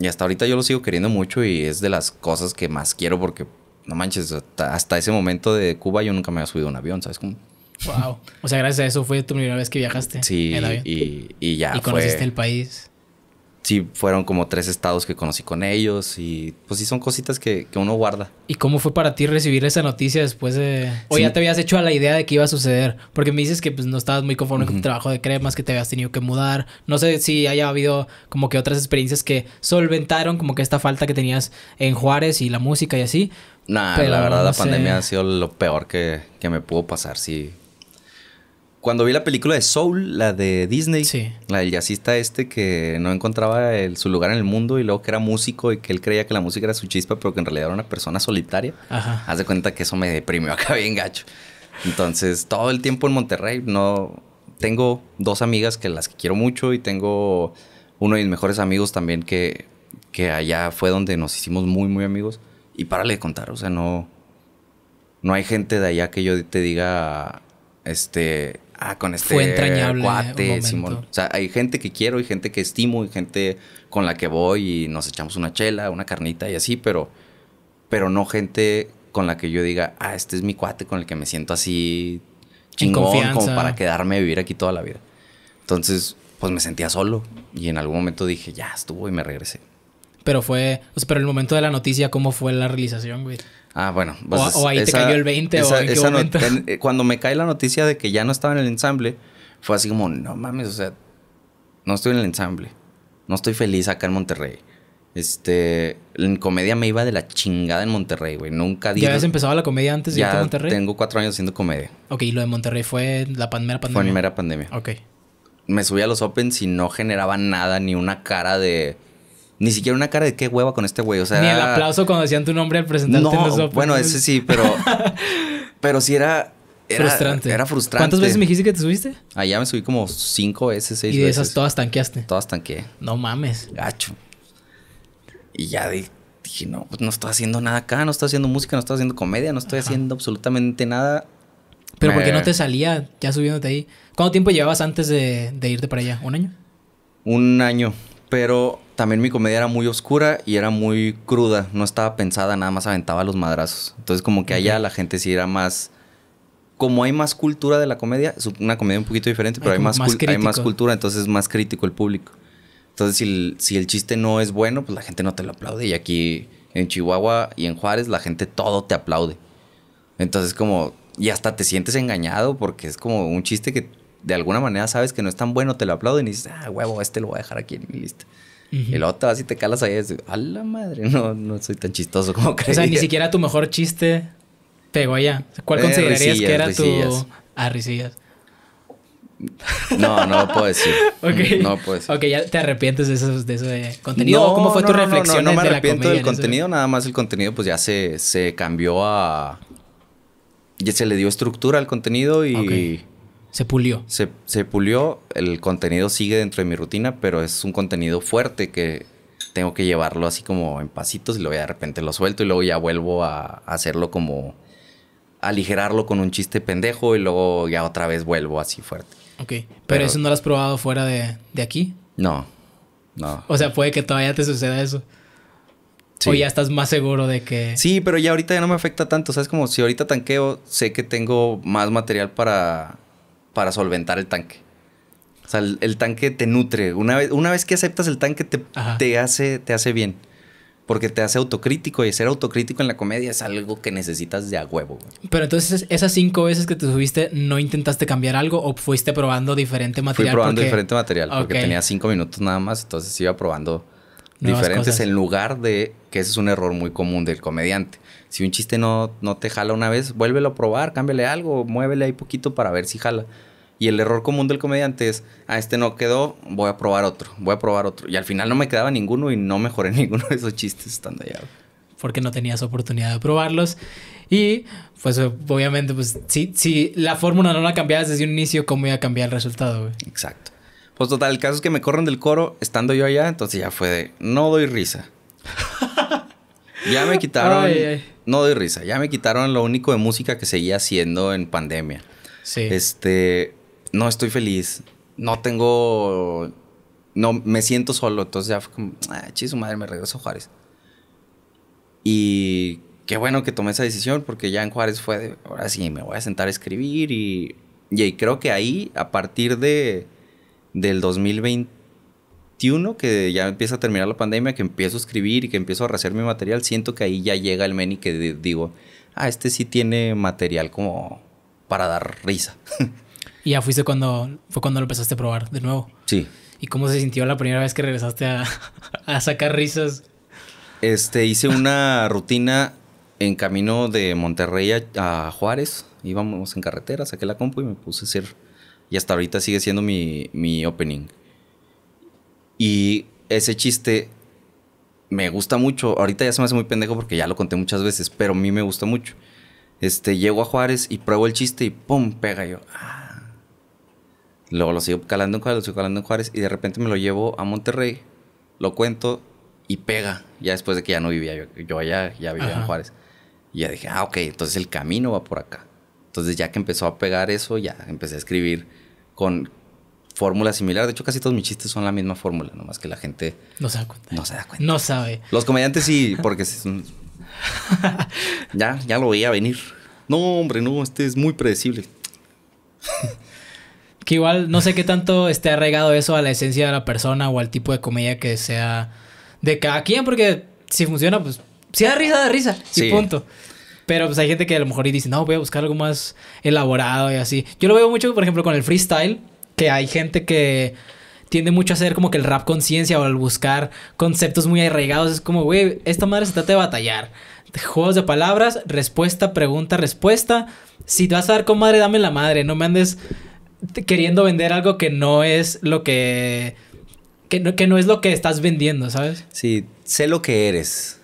S2: y hasta ahorita yo lo sigo queriendo mucho y es de las cosas que más quiero porque no manches, hasta, ese momento de Cuba yo nunca me había subido a un avión, ¿sabes? cómo?
S1: Wow. O sea, gracias a eso fue tu primera vez que viajaste. Sí, Y, y, ya. Y conociste el país.
S2: Sí, fueron como tres estados que conocí con ellos y pues sí son cositas que, uno guarda. ¿Y cómo
S1: fue para ti recibir esa noticia después de... O ya te habías hecho a la idea de que iba a suceder, porque me dices que pues no estabas muy conforme con tu trabajo de cremas, que te habías tenido que mudar, no sé si haya habido como que otras experiencias que solventaron como que esta falta que tenías en Juárez y la música y así. Nah, la verdad la pandemia ha
S2: sido lo peor que, que me pudo pasar, sí cuando vi la película de Soul, la de Disney, la del jazzista este que no encontraba su lugar en el mundo y luego que era músico y que él creía que la música era su chispa, pero que en realidad era una persona solitaria, haz de cuenta que eso me deprimió acá *laughs* bien gacho. Entonces, todo el tiempo en Monterrey, no tengo dos amigas que las quiero mucho y tengo uno de mis mejores amigos también que, que allá fue donde nos hicimos muy, muy amigos. Y párale de contar, o sea, no, no hay gente de allá que yo te diga, este, ah, con este Fue entrañable cuate, Simón. O sea, hay gente que quiero y gente que estimo y gente con la que voy y nos echamos una chela, una carnita y así, pero, pero no gente con la que yo diga, ah, este es mi cuate con el que me siento así
S1: chingón como para
S2: quedarme a vivir aquí toda la vida. Entonces, pues me sentía solo y en algún momento dije, ya estuvo y me regresé.
S1: Pero fue, o sea, pero el momento de la noticia, ¿cómo fue la realización, güey? Ah, bueno. o, pues ahí te cayó el 20 o eh,
S2: cuando me cae la noticia de que ya no estaba en el ensamble, fue así como, no mames, o sea, no estoy en el ensamble. No estoy feliz acá en Monterrey. Este, en comedia me iba de la chingada en Monterrey, güey. Nunca dije. ¿Ya habías empezado
S1: la comedia antes de ya a Monterrey?
S2: Tengo cuatro años haciendo comedia.
S1: Ok, y lo de Monterrey fue la primera
S2: pandemia. Fue la primera pandemia. Ok. Me subí a los Opens y no generaba nada, ni una cara de ni siquiera una cara de qué hueva con este güey. O sea, ni el aplauso
S1: cuando decían tu nombre al presentarte no, en los Bueno, ese sí, pero.
S2: *laughs* pero sí era. frustrante. Era frustrante. ¿Cuántas veces me dijiste que te subiste? Allá ah, me subí como cinco veces, seis veces. Y esas todas tanqueaste. Todas tanqueé. No mames. Gacho. Y ya dije, no, pues no estoy haciendo nada acá, no estoy haciendo música, no estoy haciendo comedia, no estoy haciendo absolutamente nada. Pero porque no te
S1: salía ya subiéndote ahí. ¿Cuánto tiempo llevabas antes de irte para allá? ¿Un año?
S2: Un año. Pero también mi comedia era muy oscura y era muy cruda, no estaba pensada, nada más aventaba los madrazos. Entonces como que allá la gente sí era más... Como hay más cultura de la comedia, es una comedia un poquito diferente, pero hay, más, hay más cultura, entonces es más crítico el público. Entonces si el, si el chiste no es bueno, pues la gente no te lo aplaude. Y aquí en Chihuahua y en Juárez la gente todo te aplaude. Entonces como... Y hasta te sientes engañado porque es como un chiste que de alguna manera sabes que no es tan bueno, te lo aplauden y dices, ah, huevo, este lo voy a dejar aquí en mi lista. Y luego te vas te calas ahí es dices, a la madre, no, no soy tan chistoso como crees O sea, ni siquiera
S1: tu mejor chiste pegó allá. ¿Cuál eh, considerarías que era tu... Ah,
S2: No, no lo puedo decir. *laughs* No puedo
S1: Ok, ¿ya te arrepientes de, eso de contenido? No, ¿Cómo fue tu reflexión? No, no, me arrepiento del contenido,
S2: nada más el contenido pues ya se, se cambió a... Ya se le dio estructura al contenido y... Se pulió. Se, pulió, el contenido sigue dentro de mi rutina, pero es un contenido fuerte que tengo que llevarlo así como en pasitos y luego de repente lo suelto y luego ya vuelvo a, hacerlo como aligerarlo con un chiste pendejo y luego ya otra vez vuelvo así fuerte.
S1: Ok, pero, eso no lo has probado fuera de, de aquí?
S2: No, no. O sea,
S1: puede que todavía te suceda eso. Sí. O ya estás más seguro de que.
S2: Sí, pero ya ahorita ya no me afecta tanto. O sea, es como si ahorita tanqueo, sé que tengo más material para para solventar el tanque. O sea, el, tanque te nutre. Una vez, una vez que aceptas el tanque, te, hace, te hace bien. Porque te hace autocrítico y ser autocrítico en la comedia es algo que necesitas de a huevo.
S1: Pero entonces, esas cinco veces que te subiste, ¿no intentaste cambiar algo o fuiste probando diferente material? Fui probando diferente material porque tenía
S2: cinco minutos nada más, entonces iba probando diferentes en lugar de que ese es un error muy común del comediante. Si un chiste no, no te jala una vez, vuélvelo a probar, cámbiale algo, muévele ahí poquito para ver si jala. Y el error común del comediante es, a ah, este no quedó, voy a probar otro, voy a probar otro. Y al final no me quedaba ninguno y no mejoré *laughs* ninguno de esos chistes estando allá.
S1: Porque no tenías oportunidad de probarlos. Y pues obviamente, pues si, si la fórmula no la cambiabas desde un inicio, ¿cómo iba a cambiar el resultado?
S2: Exacto. Pues total, el caso es que me corren del coro estando yo allá, entonces ya fue de no doy risa. ya me *laughs* quitaron, no doy risa, ya me quitaron lo único de música que seguía haciendo en pandemia. Sí. Este, no estoy feliz, no tengo, no, me siento solo, entonces ya fue como, ah, su madre, me regreso a Juárez. Y qué bueno que tomé esa decisión porque ya en Juárez fue de, ahora sí, me voy a sentar a escribir y, y creo que ahí, a partir de del 2021, que ya empieza a terminar la pandemia, que empiezo a escribir y que empiezo a rehacer mi material, siento que ahí ya llega el men y que digo, ah, este sí tiene material como para dar risa. *laughs*
S1: Y ya fuiste cuando, fue cuando lo empezaste a probar de nuevo. Sí. ¿Y cómo se sintió la primera vez que regresaste *laughs* a, sacar risas?
S2: Este, hice una rutina en camino de Monterrey a, a Juárez. Íbamos en carretera, saqué la compu y me puse a hacer y hasta ahorita sigue siendo mi, mi opening. Y ese chiste me gusta mucho. Ahorita ya se me hace muy pendejo porque ya lo conté muchas veces, pero a mí me gusta mucho. Este, llego a Juárez y pruebo el chiste y ¡pum! pega yo. Ah. Luego lo sigo calando en Juárez, lo sigo calando en Juárez y de repente me lo llevo a Monterrey, lo cuento y pega. Ya después de que ya no vivía yo, allá, ya vivía en Juárez. Y ya dije, ah, ok, entonces el camino va por acá. Entonces ya que empezó a pegar eso, ya empecé a escribir con fórmula similar. De hecho, casi todos mis chistes son la misma fórmula, nomás que la gente no se da cuenta. No se da cuenta. No sabe. Los comediantes sí, porque *laughs* ya, ya lo veía venir. No, hombre, no, este es muy predecible.
S1: *laughs* que igual no sé qué tanto esté arraigado eso a la esencia de la persona o al tipo de comedia que sea de cada quien, porque si funciona, pues si da risa, da risa. Y punto. Pero pues hay gente que a lo mejor dice, no, voy a buscar algo más elaborado y así. Yo lo veo mucho, por ejemplo, con el freestyle, que hay gente que tiende mucho a hacer como que el rap conciencia o al buscar conceptos muy arraigados. Es como, güey, esta madre se trata de batallar. Juegos de palabras, respuesta, pregunta, respuesta. Si te vas a dar con madre, dame la madre. No me andes queriendo vender algo que no es lo que. que no, que no es lo que estás vendiendo, ¿sabes?
S2: Sí, sé lo que eres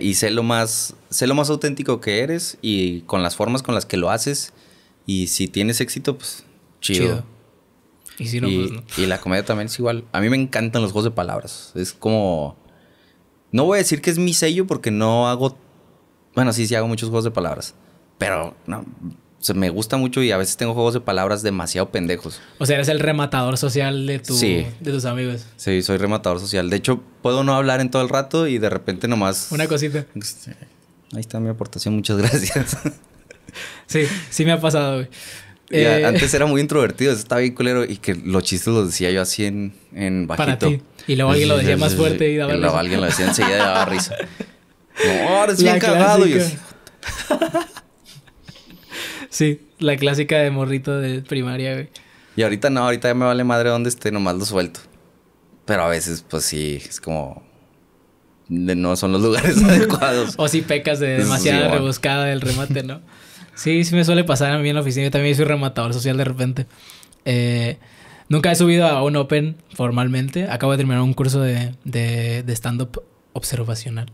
S2: y sé lo más, sé lo más auténtico que eres y con las formas con las que lo haces. Y si tienes éxito, pues chido.
S1: Y pues
S2: Y la comedia también es igual. A mí me encantan los juegos de palabras. Es como. No voy a decir que es mi sello porque no hago. Bueno, sí, sí hago muchos juegos de palabras. Pero no, o me gusta mucho y a veces tengo juegos de palabras demasiado pendejos.
S1: O sea, eres el rematador social de, tu, de tus amigos.
S2: Sí, soy rematador social. De hecho, puedo no hablar en todo el rato y de repente nomás... Una cosita. Este, ahí está mi aportación, muchas *laughs* gracias. sí, sí me ha pasado, eh, Antes era muy introvertido, estaba bien culero y que los chistes los decía yo así en, en bajito. Y luego alguien lo decía más fuerte y daba y luego alguien lo decía enseguida y daba risa. *laughs* No, eres bien cagado.
S1: *laughs* Sí, la clásica de morrito de primaria, güey.
S2: Y ahorita no, ahorita ya me vale madre donde esté, nomás lo suelto. Pero a veces, pues sí, es como. no son los lugares *laughs* adecuados.
S1: o si pecas de demasiada rebuscada del remate, ¿no? sí, sí me suele pasar a mí en la oficina. Yo también soy rematador social de repente. Eh, nunca he subido a un Open formalmente. Acabo de terminar un curso de, de, de stand-up observacional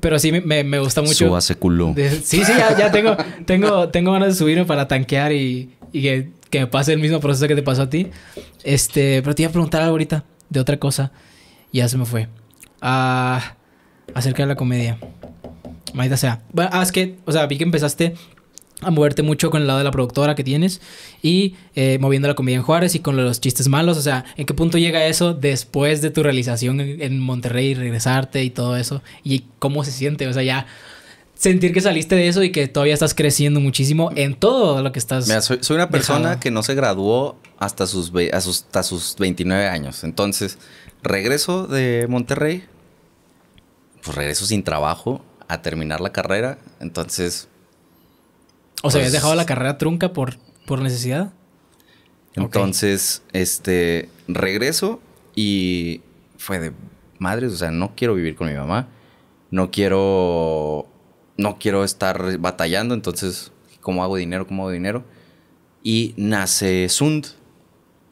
S1: pero sí me, me gusta mucho. Suba ese culo. sí, sí, ya, tengo, tengo, tengo ganas de subirme para tanquear y, y que, que, me pase el mismo proceso que te pasó a ti. Este, pero te iba a preguntar algo ahorita de otra cosa. Y ya se me fue. Ah, acerca de la comedia. Maldita sea. Bueno, ah, es que, o sea, vi que empezaste a moverte mucho con el lado de la productora que tienes y eh, moviendo la comida en Juárez y con los chistes malos. O sea, ¿en qué punto llega eso después de tu realización en Monterrey y regresarte y todo eso? ¿Y cómo se siente? O sea, ya sentir que saliste de eso y que todavía estás creciendo muchísimo en todo lo que estás. soy, una persona
S2: que no se graduó hasta sus, hasta sus 29 años. Entonces, regreso de Monterrey, pues regreso sin trabajo a terminar la carrera. Entonces
S1: o sea, ¿has pues, dejado la carrera trunca por, por necesidad?
S2: Entonces, este, regreso y fue de madres, o sea, no quiero vivir con mi mamá, no quiero, no quiero estar batallando, entonces, ¿cómo hago dinero? ¿Cómo hago dinero? Y nace Sund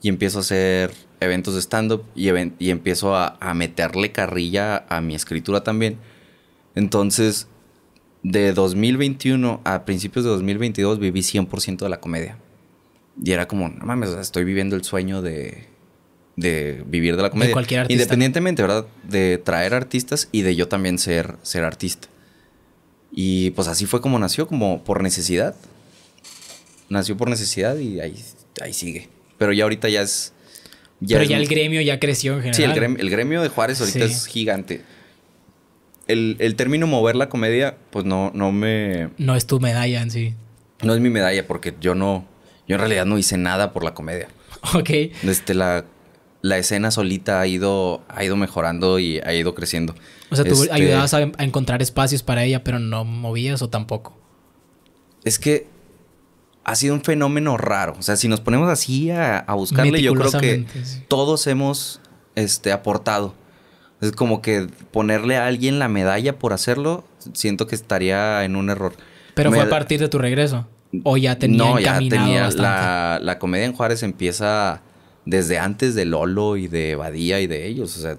S2: y empiezo a hacer eventos de stand-up y, y, empiezo a, a meterle carrilla a mi escritura también. Entonces, de 2021 a principios de 2022 viví 100% de la comedia. Y era como, no mames, estoy viviendo el sueño de, vivir de la comedia. De cualquier artista. Independientemente, ¿verdad? De traer artistas y de yo también ser, ser artista. Y pues así fue como nació, como por necesidad. Nació por necesidad y ahí, ahí sigue. Pero ya ahorita ya es... Pero ya el
S1: gremio ya creció en general. Sí,
S2: el gremio, de Juárez ahorita es gigante el, término mover la comedia, pues no, no me...
S1: No es tu medalla en sí.
S2: No es mi medalla porque yo no... Yo en realidad no hice nada por la comedia. *laughs* Ok. Este, la, la escena solita ha ido, ha ido mejorando y ha ido creciendo. O sea, tú este, ayudabas
S1: a, encontrar espacios para ella, pero no movías o tampoco.
S2: Es que ha sido un fenómeno raro. O sea, si nos ponemos así a, a buscarle, yo creo que todos hemos este, aportado. Es como que ponerle a alguien la medalla por hacerlo, siento que estaría en un error. Pero fue a
S1: partir de tu regreso. O ya tenía no, ya tenía la,
S2: la, comedia en Juárez empieza desde antes de Lolo y de Badía y de ellos. O sea,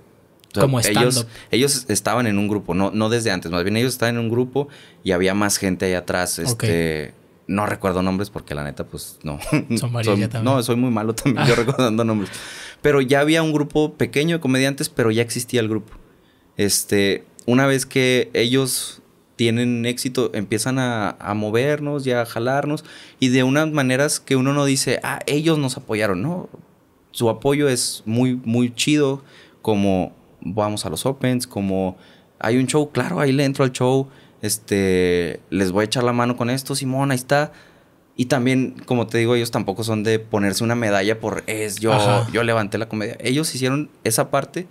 S2: como ellos, ellos estaban en un grupo, no, no desde antes, más bien ellos estaban en un grupo y había más gente ahí atrás. Este no recuerdo nombres porque la neta, pues no. *laughs* Son también. No, soy muy malo también, yo *laughs* recordando nombres. Pero ya había un grupo pequeño de comediantes, pero ya existía el grupo. Este, una vez que ellos tienen éxito, empiezan a, a, movernos y a jalarnos y de unas maneras que uno no dice, ah, ellos nos apoyaron, no. Su apoyo es muy, muy chido, como vamos a los Opens, como hay un show, claro, ahí le entro al show, este, les voy a echar la mano con esto, Simón, ahí está. Y también, como te digo, ellos tampoco son de ponerse una medalla por es yo, yo levanté la comedia. Ellos hicieron esa parte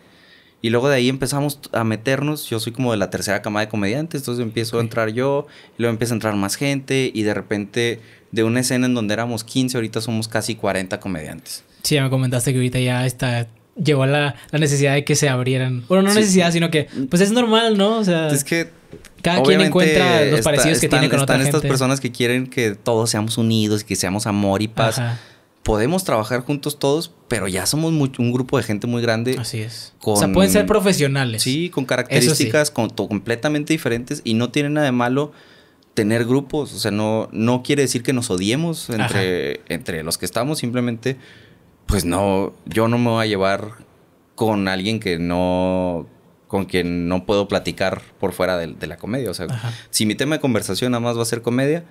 S2: y luego de ahí empezamos a meternos. Yo soy como de la tercera cama de comediantes, entonces empiezo a entrar yo, y luego empieza a entrar más gente y de repente de una escena en donde éramos 15, ahorita somos casi 40 comediantes.
S1: Sí, me comentaste que ahorita ya está llegó a la, necesidad de que se abrieran. Bueno, no necesidad, sino que, pues es normal, ¿no? O sea, es que cada quien encuentra los parecidos que tiene con están otra gente. Están estas personas
S2: que quieren que todos seamos unidos, que seamos amor y paz. Podemos trabajar juntos todos, pero ya somos un grupo de gente muy grande. Así es. o sea, pueden ser
S1: profesionales.
S2: Sí, con características completamente diferentes y no tiene nada de malo tener grupos. O sea, no, no quiere decir que nos odiemos entre, entre los que estamos, simplemente pues no, yo no me voy a llevar con alguien que no, con quien no puedo platicar por fuera de, la comedia. O sea, si mi tema de conversación nada más va a ser comedia,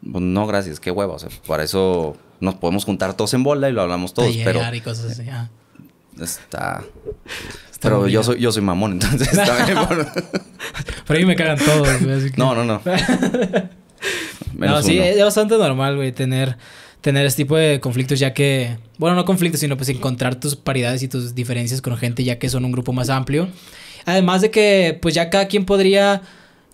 S2: pues no, gracias, qué hueva. O sea, para eso nos podemos juntar todos en bola y lo hablamos todos. pero, y cosas así. Está. pero yo soy, yo soy mamón, *laughs* entonces también. *laughs* por... pero ahí me cagan todos, No, no, *laughs* no. no, sí, es
S1: bastante normal, güey, tener tener este tipo de conflictos ya que, bueno, no conflictos, sino pues encontrar tus paridades y tus diferencias con gente ya que son un grupo más amplio. Además de que pues ya cada quien podría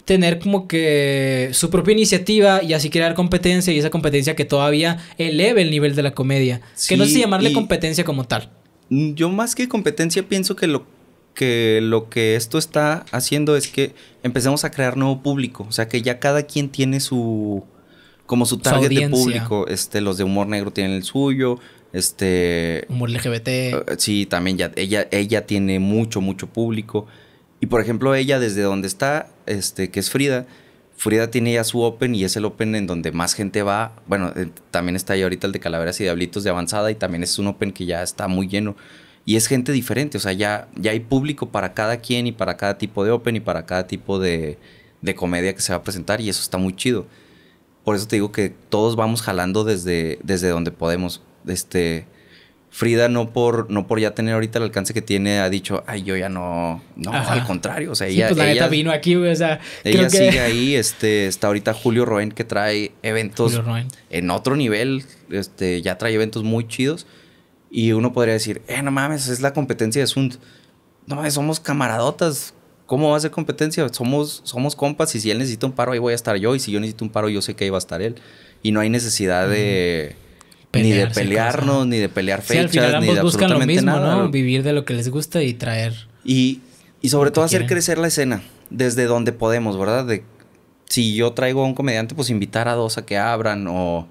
S1: tener como que su propia iniciativa y así crear competencia y esa competencia que todavía eleve el nivel de la comedia. que no sé llamarle competencia como tal.
S2: Mm, yo más que competencia pienso que lo que lo que esto está haciendo es que empecemos a crear nuevo público, o sea que ya cada quien tiene su como su target de público, este, los de humor negro tienen el suyo, este...
S1: Humor LGBT. Eh,
S2: sí, también ya, ella, ella tiene mucho, mucho público. Y por ejemplo, ella desde donde está, este, que es Frida, Frida tiene ya su Open y es el Open en donde más gente va. Bueno, eh, también está ahí ahorita el de Calaveras y Diablitos de avanzada y también es un Open que ya está muy lleno. Y es gente diferente, o sea, ya, ya hay público para cada quien y para cada tipo de Open y para cada tipo de, de comedia que se va a presentar y eso está muy chido. Por eso te digo que todos vamos jalando desde, desde donde podemos. Este, Frida no por, no por ya tener ahorita el alcance que tiene ha dicho, ay, yo ya no, no, al contrario, o sea, ella, pues la neta vino
S1: aquí, o sea, ella sigue ahí,
S2: este, está ahorita Julio Roen que trae eventos en otro nivel, este, ya trae eventos muy chidos y uno podría decir, eh, no mames, es la competencia de Sund. No, somos camaradotas, ¿cómo va a ser competencia? Somos, somos compas y si él necesita un paro, ahí voy a estar yo. Y si yo necesito un paro, yo sé que ahí va a estar él. Y no hay necesidad de... ni de pues, pelearnos, ni de pelear fechas, ni de buscan lo mismo, nada. ¿no?
S1: Vivir de lo que les gusta y traer.
S2: Y, y sobre todo hacer crecer la escena desde donde podemos, ¿verdad? De, si yo traigo a un comediante, pues invitar a dos a que abran. O,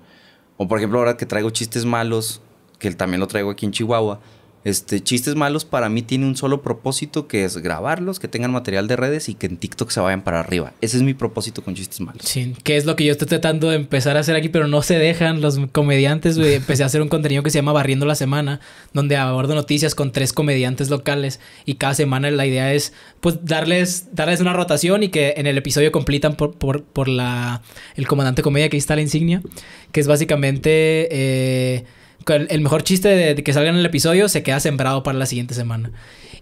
S2: o por ejemplo, ahora que traigo chistes malos, que él también lo traigo aquí en Chihuahua este, Chistes Malos para mí tiene un solo propósito que es grabarlos, que tengan material de redes y que en TikTok se vayan para arriba. Ese es mi propósito con Chistes Malos. Sí,
S1: que es lo que yo estoy tratando de empezar a hacer aquí, pero no se dejan los comediantes. *laughs* Empecé a hacer un contenido que se llama Barriendo la Semana, donde abordo noticias con tres comediantes locales y cada semana la idea es pues darles, darles una rotación y que en el episodio completan por, por, la, el comandante comedia que ahí está la insignia, que es básicamente... Eh, el mejor chiste de, que salga en el episodio se queda sembrado para la siguiente semana.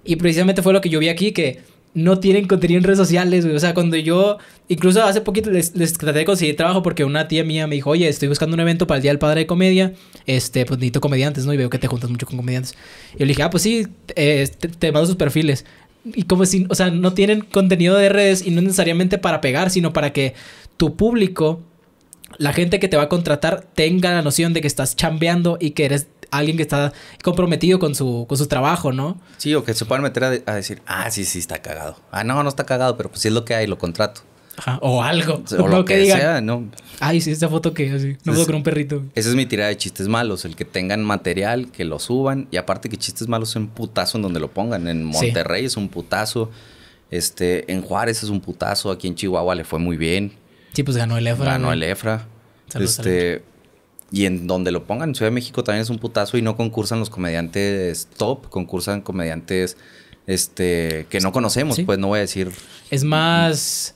S1: Y precisamente fue lo que yo vi aquí, que no tienen contenido en redes sociales, O sea, cuando yo, incluso hace poquito les, traté de conseguir trabajo porque una tía mía me dijo, oye, estoy buscando un evento para el Día del Padre de Comedia, este, pues necesito comediantes, ¿no? Y veo que te juntas mucho con comediantes. Y yo le dije, ah, pues sí, eh, te, mando sus perfiles. Y como si, o sea, no tienen contenido de redes y no necesariamente para pegar, sino para que tu público la gente que te va a contratar tenga la noción de que estás chambeando y que eres alguien que está comprometido con su, con su trabajo, ¿no?
S2: Sí, o que se puedan meter a, decir, ah, sí, sí, está cagado. Ah, no, no está cagado, pero pues sí es lo que hay, lo contrato. Ajá, o algo. O, *laughs* lo, que, diga.
S1: ¿no? Ay, sí, esta foto que así, no puedo con un perrito.
S2: Esa es mi tirada de chistes malos, el que tengan material, que lo suban, y aparte que chistes malos es un putazo en donde lo pongan. En Monterrey es un putazo, este, en Juárez es un putazo, aquí en Chihuahua le fue muy bien. Sí, pues ganó el EFRA. Ganó el EFRA. este, Y en donde lo pongan, en Ciudad de México también es un putazo y no concursan los comediantes top, concursan comediantes este, que no conocemos, pues no voy a decir.
S1: Es más,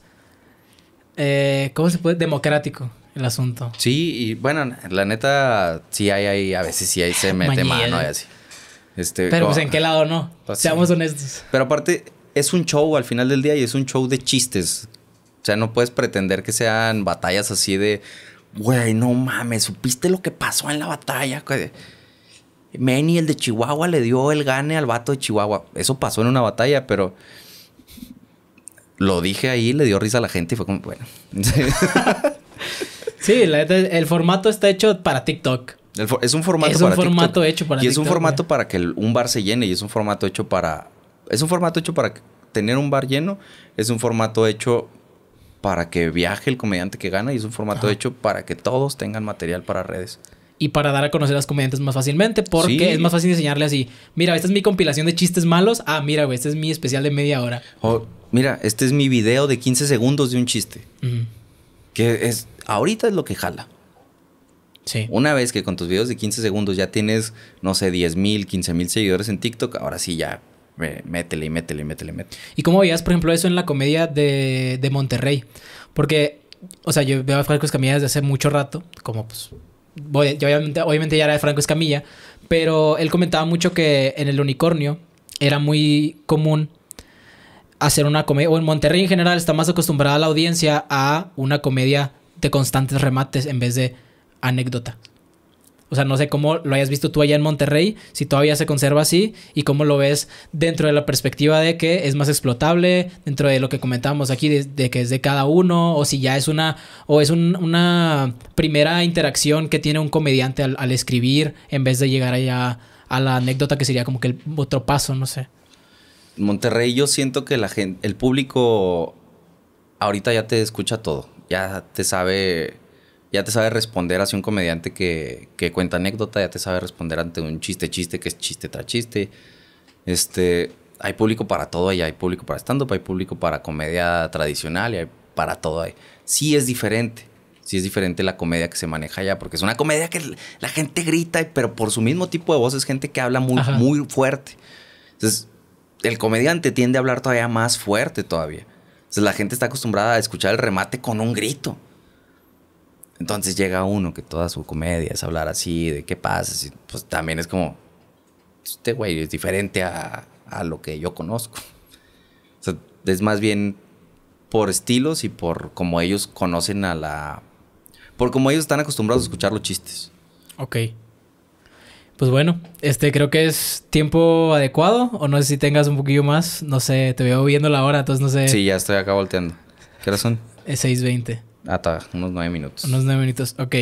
S1: eh, ¿cómo se puede? Democrático el asunto.
S2: Sí, y bueno, la neta, sí hay ahí, a veces sí hay, se ah, mete mano y así. Este, Pero pues en qué lado no, pues seamos honestos. Pero aparte, es un show al final del día y es un show de chistes o sea, no puedes pretender que sean batallas así de, güey, no mames, supiste lo que pasó en la batalla. Manny, el de Chihuahua, le dio el gane al vato de Chihuahua. Eso pasó en una batalla, pero lo dije ahí, le dio risa a la gente y fue como, bueno. sí, el formato está hecho para TikTok. es un formato es un formato hecho para y es un formato para que un bar se llene y es un formato hecho para es un formato hecho para tener un bar lleno es un formato hecho para que viaje el comediante que gana y es un formato hecho para que todos tengan material para redes.
S1: Y para dar a conocer a los comediantes más fácilmente, porque es más fácil enseñarle así, mira, esta es mi compilación de chistes malos, ah, mira, güey, este es mi especial de media hora.
S2: O, mira, este es mi video de 15 segundos de un chiste. Que es, ahorita es lo que jala. Sí. Una vez que con tus videos de 15 segundos ya tienes, no sé, 10 mil, 15 mil seguidores en TikTok, ahora sí ya métele y métele y métele, métele.
S1: ¿Y cómo veías, por ejemplo, eso en la comedia de, Monterrey? Porque, o sea, yo veo a Franco Escamilla desde hace mucho rato, como pues, obviamente, obviamente, ya era de Franco Escamilla, pero él comentaba mucho que en el unicornio era muy común hacer una comedia, o en Monterrey en general está más acostumbrada la audiencia a una comedia de constantes remates en vez de anécdota. O sea, no sé cómo lo hayas visto tú allá en Monterrey, si todavía se conserva así y cómo lo ves dentro de la perspectiva de que es más explotable, dentro de lo que comentábamos aquí, de, que es de cada uno, o si ya es una, o es una primera interacción que tiene un comediante al, escribir en vez de llegar allá a la anécdota que sería como que el otro paso, no sé.
S2: Monterrey, yo siento que la gente, el público ahorita ya te escucha todo, ya te sabe ya te sabe responder hacia un comediante que, cuenta anécdota, ya te sabe responder ante un chiste, chiste, que es chiste tras chiste. Este, hay público para todo ahí, hay público para stand-up, hay público para comedia tradicional, y hay para todo ahí. Sí es diferente, sí es diferente la comedia que se maneja allá, porque es una comedia que la gente grita, pero por su mismo tipo de voz es gente que habla muy, muy fuerte. Entonces, el comediante tiende a hablar todavía más fuerte todavía. Entonces, la gente está acostumbrada a escuchar el remate con un grito. Entonces llega uno que toda su comedia es hablar así, de qué pasa, pues también es como, este güey es diferente a, lo que yo conozco. O sea, es más bien por estilos y por como ellos conocen a la... Por como ellos están acostumbrados a escuchar los chistes. Ok. Pues
S1: bueno, este creo que es tiempo adecuado o no sé si tengas un poquillo más, no sé, te veo viendo la hora, entonces no sé. Sí,
S2: ya estoy acá volteando. ¿Qué son? Es 6.20 está. unos nueve minutos. Unos
S1: nueve minutos, ok.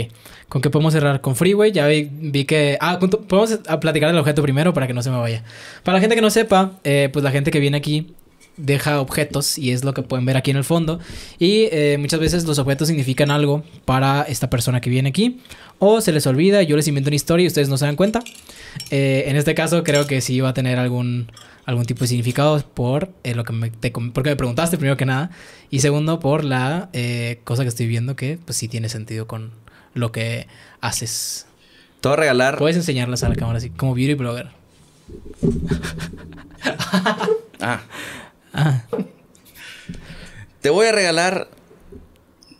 S1: ¿Con qué podemos cerrar? Con Freeway, ya vi, que... Ah, podemos ah, platicar del objeto primero para que no se me vaya. Para la gente que no sepa, eh, pues la gente que viene aquí deja objetos y es lo que pueden ver aquí en el fondo. Y eh, muchas veces los objetos significan algo para esta persona que viene aquí. O se les olvida, yo les invento una historia y ustedes no se dan cuenta. Eh, en este caso creo que sí va a tener algún, algún tipo de significado por eh, lo que me, porque me preguntaste primero que nada y segundo por la eh, cosa que estoy viendo que pues sí tiene sentido con lo que haces. Todo regalar. Puedes enseñarlas a la cámara así como beauty blogger. *laughs* Ah. Ah.
S2: Te voy a regalar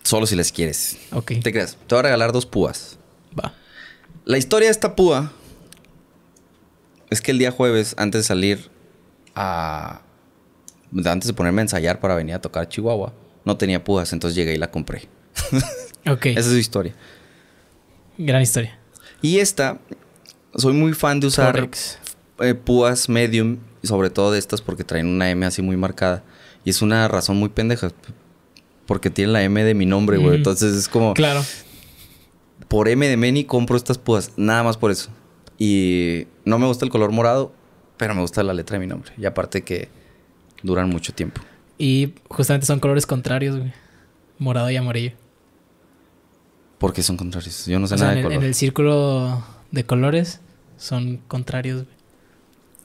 S2: solo si las quieres. Ok. Te creas. Te voy a regalar dos púas. Va. La historia de esta púa es que el día jueves, antes de salir, antes de ponerme a ensayar para venir a tocar Chihuahua, no tenía púas, entonces llegué y la compré. *laughs* Esa es su historia. Gran historia. Y esta, soy muy fan de usar eh, púas medium, sobre todo de estas porque traen una M así muy marcada. Y es una razón muy pendeja, porque tiene la M de mi nombre, güey. Entonces es como... Claro. Por M de Meni compro estas púas, nada más por eso. Y no me gusta el color morado, pero me gusta la letra de mi nombre. Y aparte que duran mucho tiempo.
S1: Y justamente son colores contrarios, güey. Morado y amarillo.
S2: ¿Por qué son contrarios? Yo no sé nada de en el, En
S1: el círculo de colores son contrarios, güey.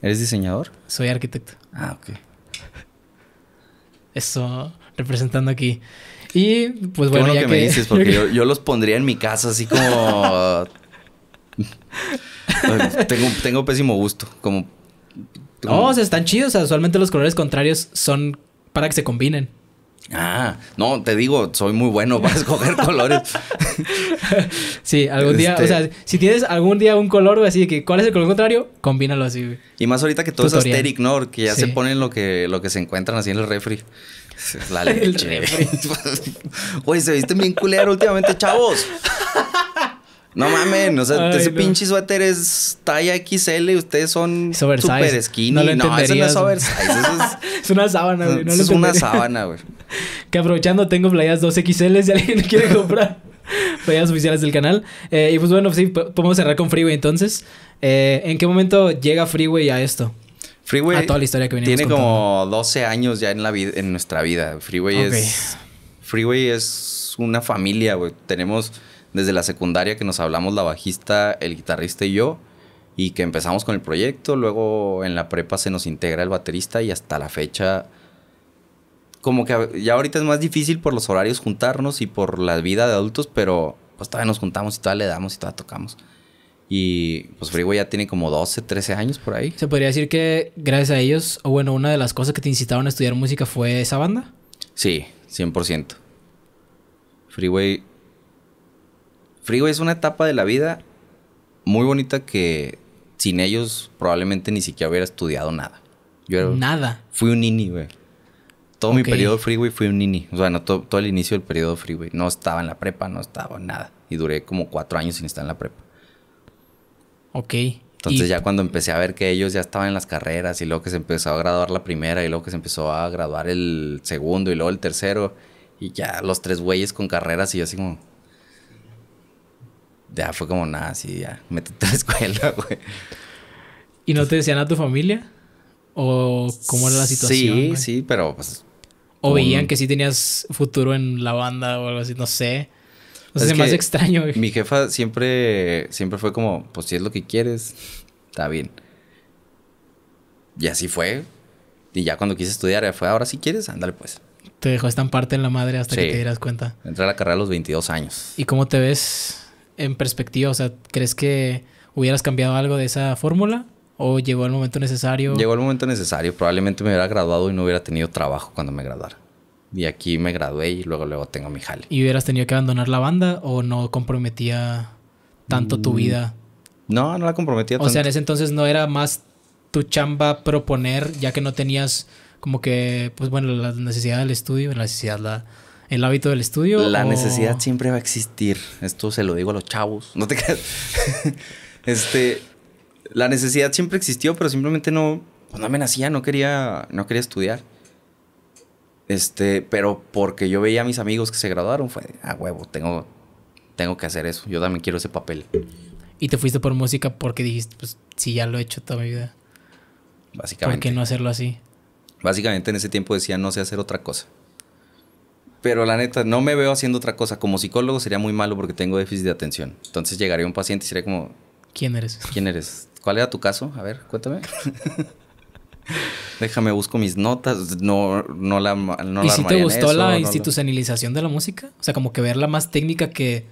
S2: ¿Eres diseñador?
S1: Soy arquitecto. Ah, ok. Eso representando aquí. Y pues bueno, ya que, me dices porque
S2: yo, *laughs* los pondría en mi casa así como *laughs* *laughs* tengo tengo pésimo gusto, como no, mm. o sea,
S1: están chidos. O sea, usualmente los colores contrarios son para que se combinen.
S2: Ah, no, te digo, soy muy bueno para *laughs* escoger colores. *laughs* sí, algún día, o este sea,
S1: si tienes algún día un color, así que, ¿cuál es el color contrario? Combínalo así,
S2: Y más ahorita que todo es asteric, ¿no? Que ya se ponen lo que, lo que se encuentran así en el refri. *laughs* La leche. se viste bien culero últimamente, chavos. No mames, o sea, ese pinche suéter es talla XL y ustedes son super skinny. No, lo no es oversize. *laughs* es, una
S1: sábana, güey. es una sábana, güey. *laughs* que aprovechando, tengo playas 2XL si alguien quiere comprar. *laughs* playas oficiales del canal. Eh, y pues bueno, sí, podemos cerrar con Freeway entonces. Eh, ¿En qué momento llega Freeway a esto?
S2: Freeway. A toda la historia que Tiene como 12 años ya en, la vida, en nuestra vida. Freeway es. Freeway es una familia, güey. Tenemos desde la secundaria que nos hablamos la bajista, el guitarrista y yo, y que empezamos con el proyecto, luego en la prepa se nos integra el baterista y hasta la fecha, como que ya ahorita es más difícil por los horarios juntarnos y por la vida de adultos, pero pues todavía nos juntamos y todavía le damos y todavía tocamos. Y pues Freeway ya tiene como 12, 13 años por ahí. ¿Se podría decir que gracias a ellos, o bueno, una de las cosas que te incitaron a
S1: estudiar música fue esa banda?
S2: Sí, 100%. Freeway Freeway es una etapa de la vida muy bonita que sin ellos probablemente ni siquiera hubiera estudiado nada. Yo era, nada. Fui un nini, güey. Todo mi periodo freeway fui un nini. O sea, no, todo, el inicio del periodo freeway. No estaba en la prepa, no estaba en nada. Y duré como cuatro años sin estar en la prepa. Ok. Entonces ya cuando empecé a ver que ellos ya estaban en las carreras y luego que se empezó a graduar la primera y luego que se empezó a graduar el segundo y luego el tercero y ya los tres güeyes con carreras y yo así como ya fue como nada, así ya, métete *laughs* a la escuela, güey.
S1: ¿Y no te decían a tu familia? ¿O cómo era la situación? Sí, sí,
S2: pero pues, O veían
S1: que sí tenías futuro en la banda o algo así, no sé.
S2: No sé, es más extraño, güey. Mi jefa siempre, siempre fue como, pues si es lo que quieres, está bien. Y así fue. Y ya cuando quise estudiar, ya fue, ahora si quieres, ándale pues.
S1: Te dejó parte en la madre hasta que te dieras cuenta.
S2: Entré a la carrera a los 22 años.
S1: ¿Y cómo te ves en perspectiva, o sea, ¿crees que hubieras cambiado algo de esa fórmula? ¿O llegó el momento necesario? Llegó
S2: el momento necesario. Probablemente me hubiera graduado y no hubiera tenido trabajo cuando me graduara. Y aquí me gradué y luego luego tengo mi jale.
S1: ¿Y hubieras tenido que abandonar la banda o no comprometía tanto tu mm, vida?
S2: No, no la comprometía tanto. O sea,
S1: en ese entonces no era más tu chamba proponer, ya que no tenías como que, pues bueno, la necesidad del estudio, la necesidad, la, el hábito del estudio. La necesidad
S2: siempre va a existir. Esto se lo digo a los chavos. No te creas. *laughs* este, la necesidad siempre existió, pero simplemente no, pues no me nacía, no quería, no quería estudiar. Este, pero porque yo veía a mis amigos que se graduaron, fue, ah, huevo, tengo, tengo que hacer eso. Yo también quiero ese papel.
S1: Y te fuiste por música porque dijiste, pues, si ya lo he hecho toda mi vida. Básicamente. ¿Por qué no hacerlo así?
S2: Básicamente en ese tiempo decía, no sé hacer otra cosa. Pero la neta, no me veo haciendo otra cosa. Como psicólogo sería muy malo porque tengo déficit de atención. Entonces llegaría un paciente y sería como... ¿Quién eres? ¿Quién eres? ¿Cuál era tu caso? A ver, cuéntame. *laughs* Déjame, busco mis notas. No, no la... No ¿Y si te gustó la
S1: institucionalización de la música? O sea, como que verla más técnica que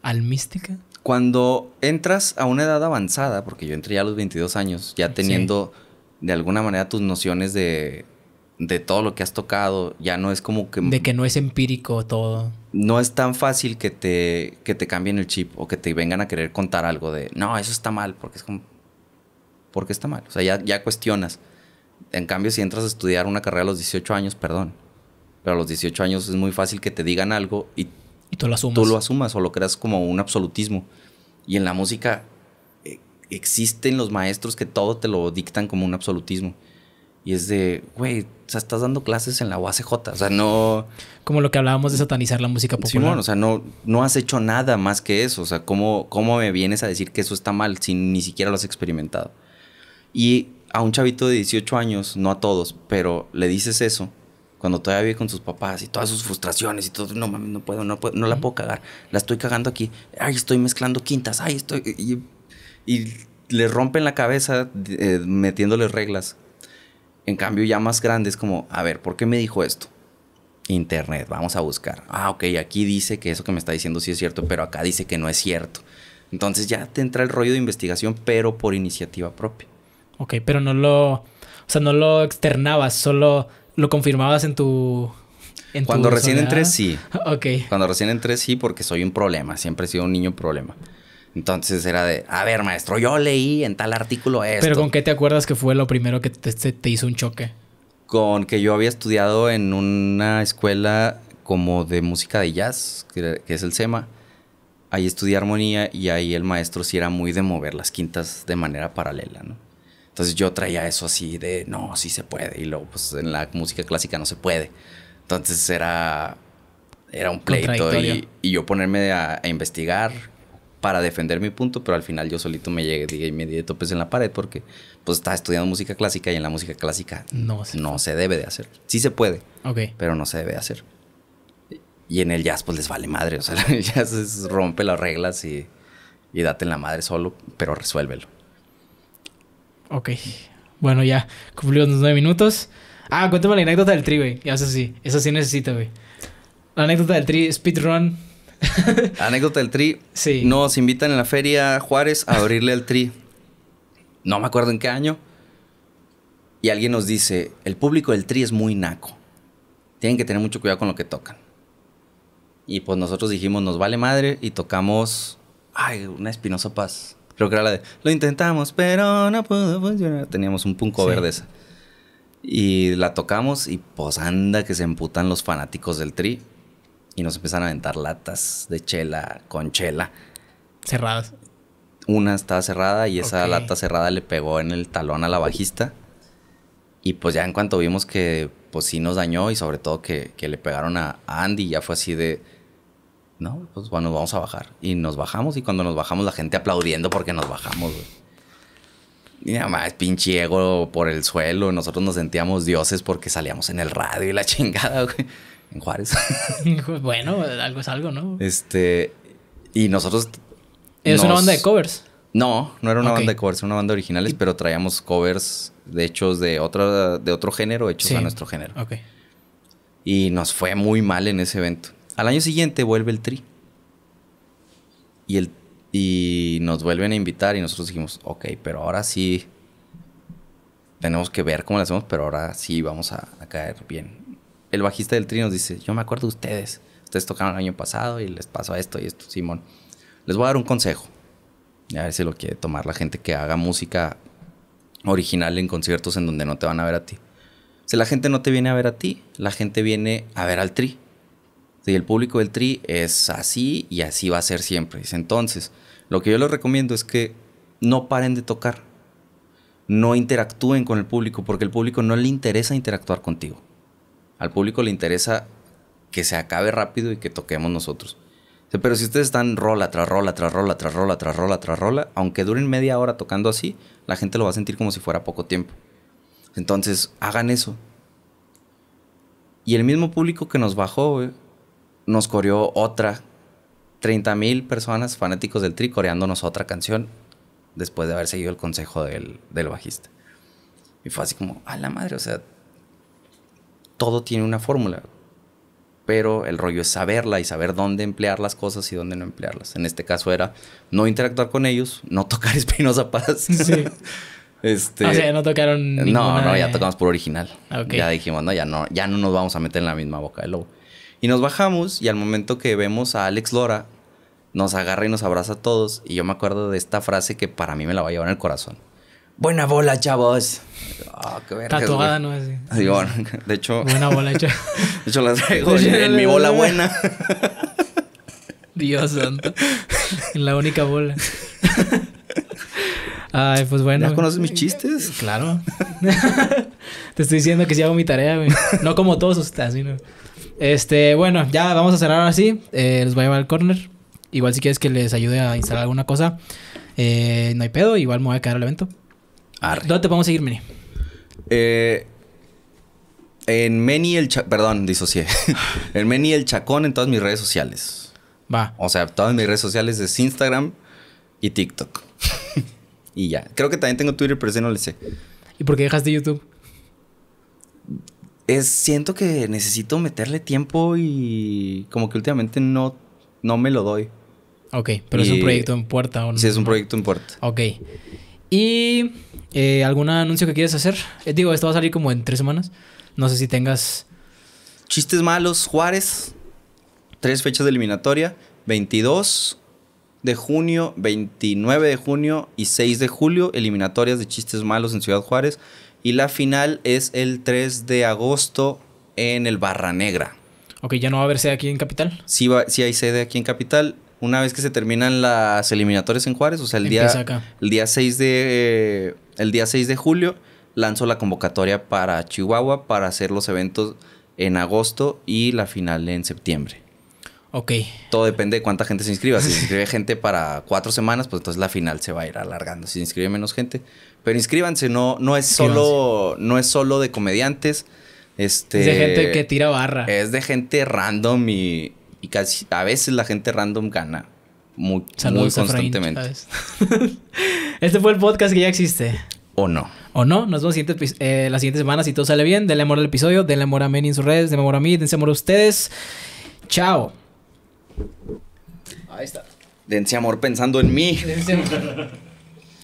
S1: al mística
S2: Cuando entras a una edad avanzada, porque yo entré ya a los 22 años, ya teniendo de alguna manera tus nociones de de todo lo que has tocado, ya no es como que... De que
S1: no es empírico todo.
S2: No es tan fácil que te, que te cambien el chip o que te vengan a querer contar algo de, no, eso está mal, porque es como, porque está mal? O sea, ya, ya cuestionas. En cambio, si entras a estudiar una carrera a los 18 años, perdón, pero a los 18 años es muy fácil que te digan algo y, y tú, lo asumas. tú lo asumas o lo creas como un absolutismo. Y en la música eh, existen los maestros que todo te lo dictan como un absolutismo. Y es de, güey, o sea, estás dando clases en la UACJ. O sea, no.
S1: Como lo que hablábamos de satanizar la música popular. Sí, bueno, o sea,
S2: no, no has hecho nada más que eso. O sea, ¿cómo, ¿cómo me vienes a decir que eso está mal si ni siquiera lo has experimentado? Y a un chavito de 18 años, no a todos, pero le dices eso cuando todavía vive con sus papás y todas sus frustraciones y todo, no mami, no puedo, no no la puedo cagar, la estoy cagando aquí, ay, estoy mezclando quintas, ay, estoy. Y, le rompen la cabeza eh, metiéndole reglas en cambio, ya más grande es como, a ver, ¿por qué me dijo esto? Internet, vamos a buscar. Ah, ok, aquí dice que eso que me está diciendo sí es cierto, pero acá dice que no es cierto. Entonces ya te entra el rollo de investigación, pero por iniciativa propia.
S1: Ok, pero no lo, o sea, no lo externabas, solo lo confirmabas en tu... Cuando recién entré, sí. *laughs* Ok.
S2: Cuando recién entré, sí, porque soy un problema, siempre he sido un niño problema. Entonces era de, a ver, maestro, yo leí en tal artículo esto. Pero ¿con
S1: qué te acuerdas que fue lo primero que te, hizo un choque?
S2: Con que yo había estudiado en una escuela como de música de jazz, que, es el SEMA. Ahí estudié armonía y ahí el maestro sí era muy de mover las quintas de manera paralela, ¿no? Entonces yo traía eso así de, no, sí se puede. Y luego, pues en la música clásica no se puede. Entonces era, era un pleito. Y, yo ponerme a, investigar para defender mi punto, pero al final yo solito me llegué y me di de topes en la pared porque pues estaba estudiando música clásica y en la música clásica no se, debe de hacer. Sí se puede, okay. pero no se debe de hacer. Y en el jazz pues les vale madre, o sea, *laughs* el jazz rompe las reglas y, y date en la madre solo, pero resuélvelo.
S1: Ok, bueno ya, cumplimos los nueve minutos. Ah, cuéntame la anécdota del tri, güey, ya sé sí, eso sí necesito, güey. La anécdota del tri, speedrun
S2: *laughs* Anécdota del tri. Nos invitan en la feria Juárez a abrirle al tri. No me acuerdo en qué año. Y alguien nos dice, el público del tri es muy naco. Tienen que tener mucho cuidado con lo que tocan. Y pues nosotros dijimos, nos vale madre y tocamos, ay, una Espinosa Paz. Creo que era la de, lo intentamos, pero no pudo funcionar. Teníamos un punco verde esa. Y la tocamos y pues anda que se emputan los fanáticos del tri y nos empiezan a aventar latas de chela con chela. Cerradas. Una estaba cerrada y esa lata cerrada le pegó en el talón a la bajista. Y pues ya en cuanto vimos que pues sí nos dañó y sobre todo que, que le pegaron a, Andy, ya fue así de, no, pues bueno, nos vamos a bajar. Y nos bajamos y cuando nos bajamos la gente aplaudiendo porque nos bajamos, güey. Y nada más, pinche ego por el suelo. Nosotros nos sentíamos dioses porque salíamos en el radio y la *laughs* chingada, güey en Juárez.
S1: *laughs* bueno, algo es algo, ¿no?
S2: Este, y nosotros...
S1: ¿Es una banda de covers?
S2: No, no era una banda de covers, era una banda originales, pero traíamos covers de hechos de, otra, de otro género, hechos a nuestro género. Ok. Y nos fue muy mal en ese evento. Al año siguiente vuelve el tri. Y, el, y nos vuelven a invitar y nosotros dijimos, ok, pero ahora sí tenemos que ver cómo lo hacemos, pero ahora sí vamos a caer bien el bajista del Tri nos dice, yo me acuerdo de ustedes, ustedes tocaron el año pasado y les pasó esto y esto, Simón. Les voy a dar un consejo, a ver si lo quiere tomar la gente que haga música original en conciertos en donde no te van a ver a ti. Si la gente no te viene a ver a ti, la gente viene a ver al Tri. Si el público del Tri es así y así va a ser siempre. Entonces, lo que yo les recomiendo es que no paren de tocar. No interactúen con el público porque el público no le interesa interactuar contigo. Al público le interesa que se acabe rápido y que toquemos nosotros. Pero si ustedes están rola tras rola, tras rola, tras rola, tras rola, tras rola, aunque duren media hora tocando así, la gente lo va a sentir como si fuera poco tiempo. Entonces, hagan eso. Y el mismo público que nos bajó, nos coreó otra. 30 mil personas fanáticos del tri coreándonos otra canción después de haber seguido el consejo del, del bajista. Y fue así como, a la madre, o sea, todo tiene una fórmula, pero el rollo es saberla y saber dónde emplear las cosas y dónde no emplearlas. En este caso era no interactuar con ellos, no *laughs* tocar Espinosa Paz. Sí. *laughs* este, o sea, no tocaron. No, no, ya tocamos por original. Ya dijimos, no, ya no, ya no nos vamos a meter en la misma boca de lobo. Y nos bajamos y al momento que vemos a Alex Lora, nos agarra y nos abraza a todos. Y yo me acuerdo de esta frase que para mí me la va a llevar en el corazón buena bola, chavos. Oh, qué Tatuada, ¿no? es Así, bueno, de hecho. Buena bola, chavos. *laughs* De hecho, las traigo en, mi bola buena. Dios santo.
S1: En la única bola. Ay, pues bueno. ¿Ya conoces mis chistes? Claro. Te estoy diciendo que sí hago mi tarea, güey. No como todos ustedes, sino. Este, bueno, ya vamos a cerrar así. Eh, los voy a llevar al corner. Igual si quieres que les ayude a instalar alguna cosa, eh, no hay pedo. Igual me voy a quedar al evento.
S2: ¿Dónde te podemos seguir, Meni? Eh, en Meni el... Chacón. Perdón, disocié. *laughs* en Meni el Chacón en todas mis redes sociales. Va. O sea, todas mis redes sociales es Instagram y TikTok. *laughs* y ya. Creo que también tengo Twitter, pero ese no le sé.
S1: ¿Y por qué dejaste YouTube?
S2: Es, siento que necesito meterle tiempo y como que últimamente no, no me lo doy.
S1: Ok, pero es un proyecto en puerta. ¿o no? Sí, es un proyecto en puerta. Ok. Y eh, ¿Algún anuncio que quieres hacer? Eh, digo, esto va a salir como en tres semanas. No sé si tengas.
S2: Chistes malos, Juárez. Tres fechas de eliminatoria: 22 de junio, 29 de junio y 6 de julio. Eliminatorias de chistes malos en Ciudad Juárez. Y la final es el 3 de agosto en el Barranegra Negra.
S1: Ok, ¿ya no va a haber sede aquí en Capital?
S2: Sí, va, hay sede aquí en Capital una vez que se terminan las eliminatorias en Juárez, o sea, el día el día 6 de el día 6 de julio lanzo la convocatoria para Chihuahua para hacer los eventos en agosto y la final en septiembre. Ok. Todo depende de cuánta gente se inscriba. Si se inscribe gente para cuatro semanas, pues entonces la final se va a ir alargando. Si se inscribe menos gente. Pero inscríbanse, no, no es solo, no es solo de comediantes. Este, es de gente que tira barra. Es de gente random y, y casi a veces la gente random gana muy, constantemente. *laughs* este fue el podcast que ya existe. O no.
S1: O no. Nos vemos eh, la siguiente semana. Si todo sale bien, denle amor al episodio, denle amor a Meni en sus redes, denle amor a mí, dense amor a ustedes. Chao.
S2: Ahí está. Dense amor pensando en mí. Dense amor. *laughs*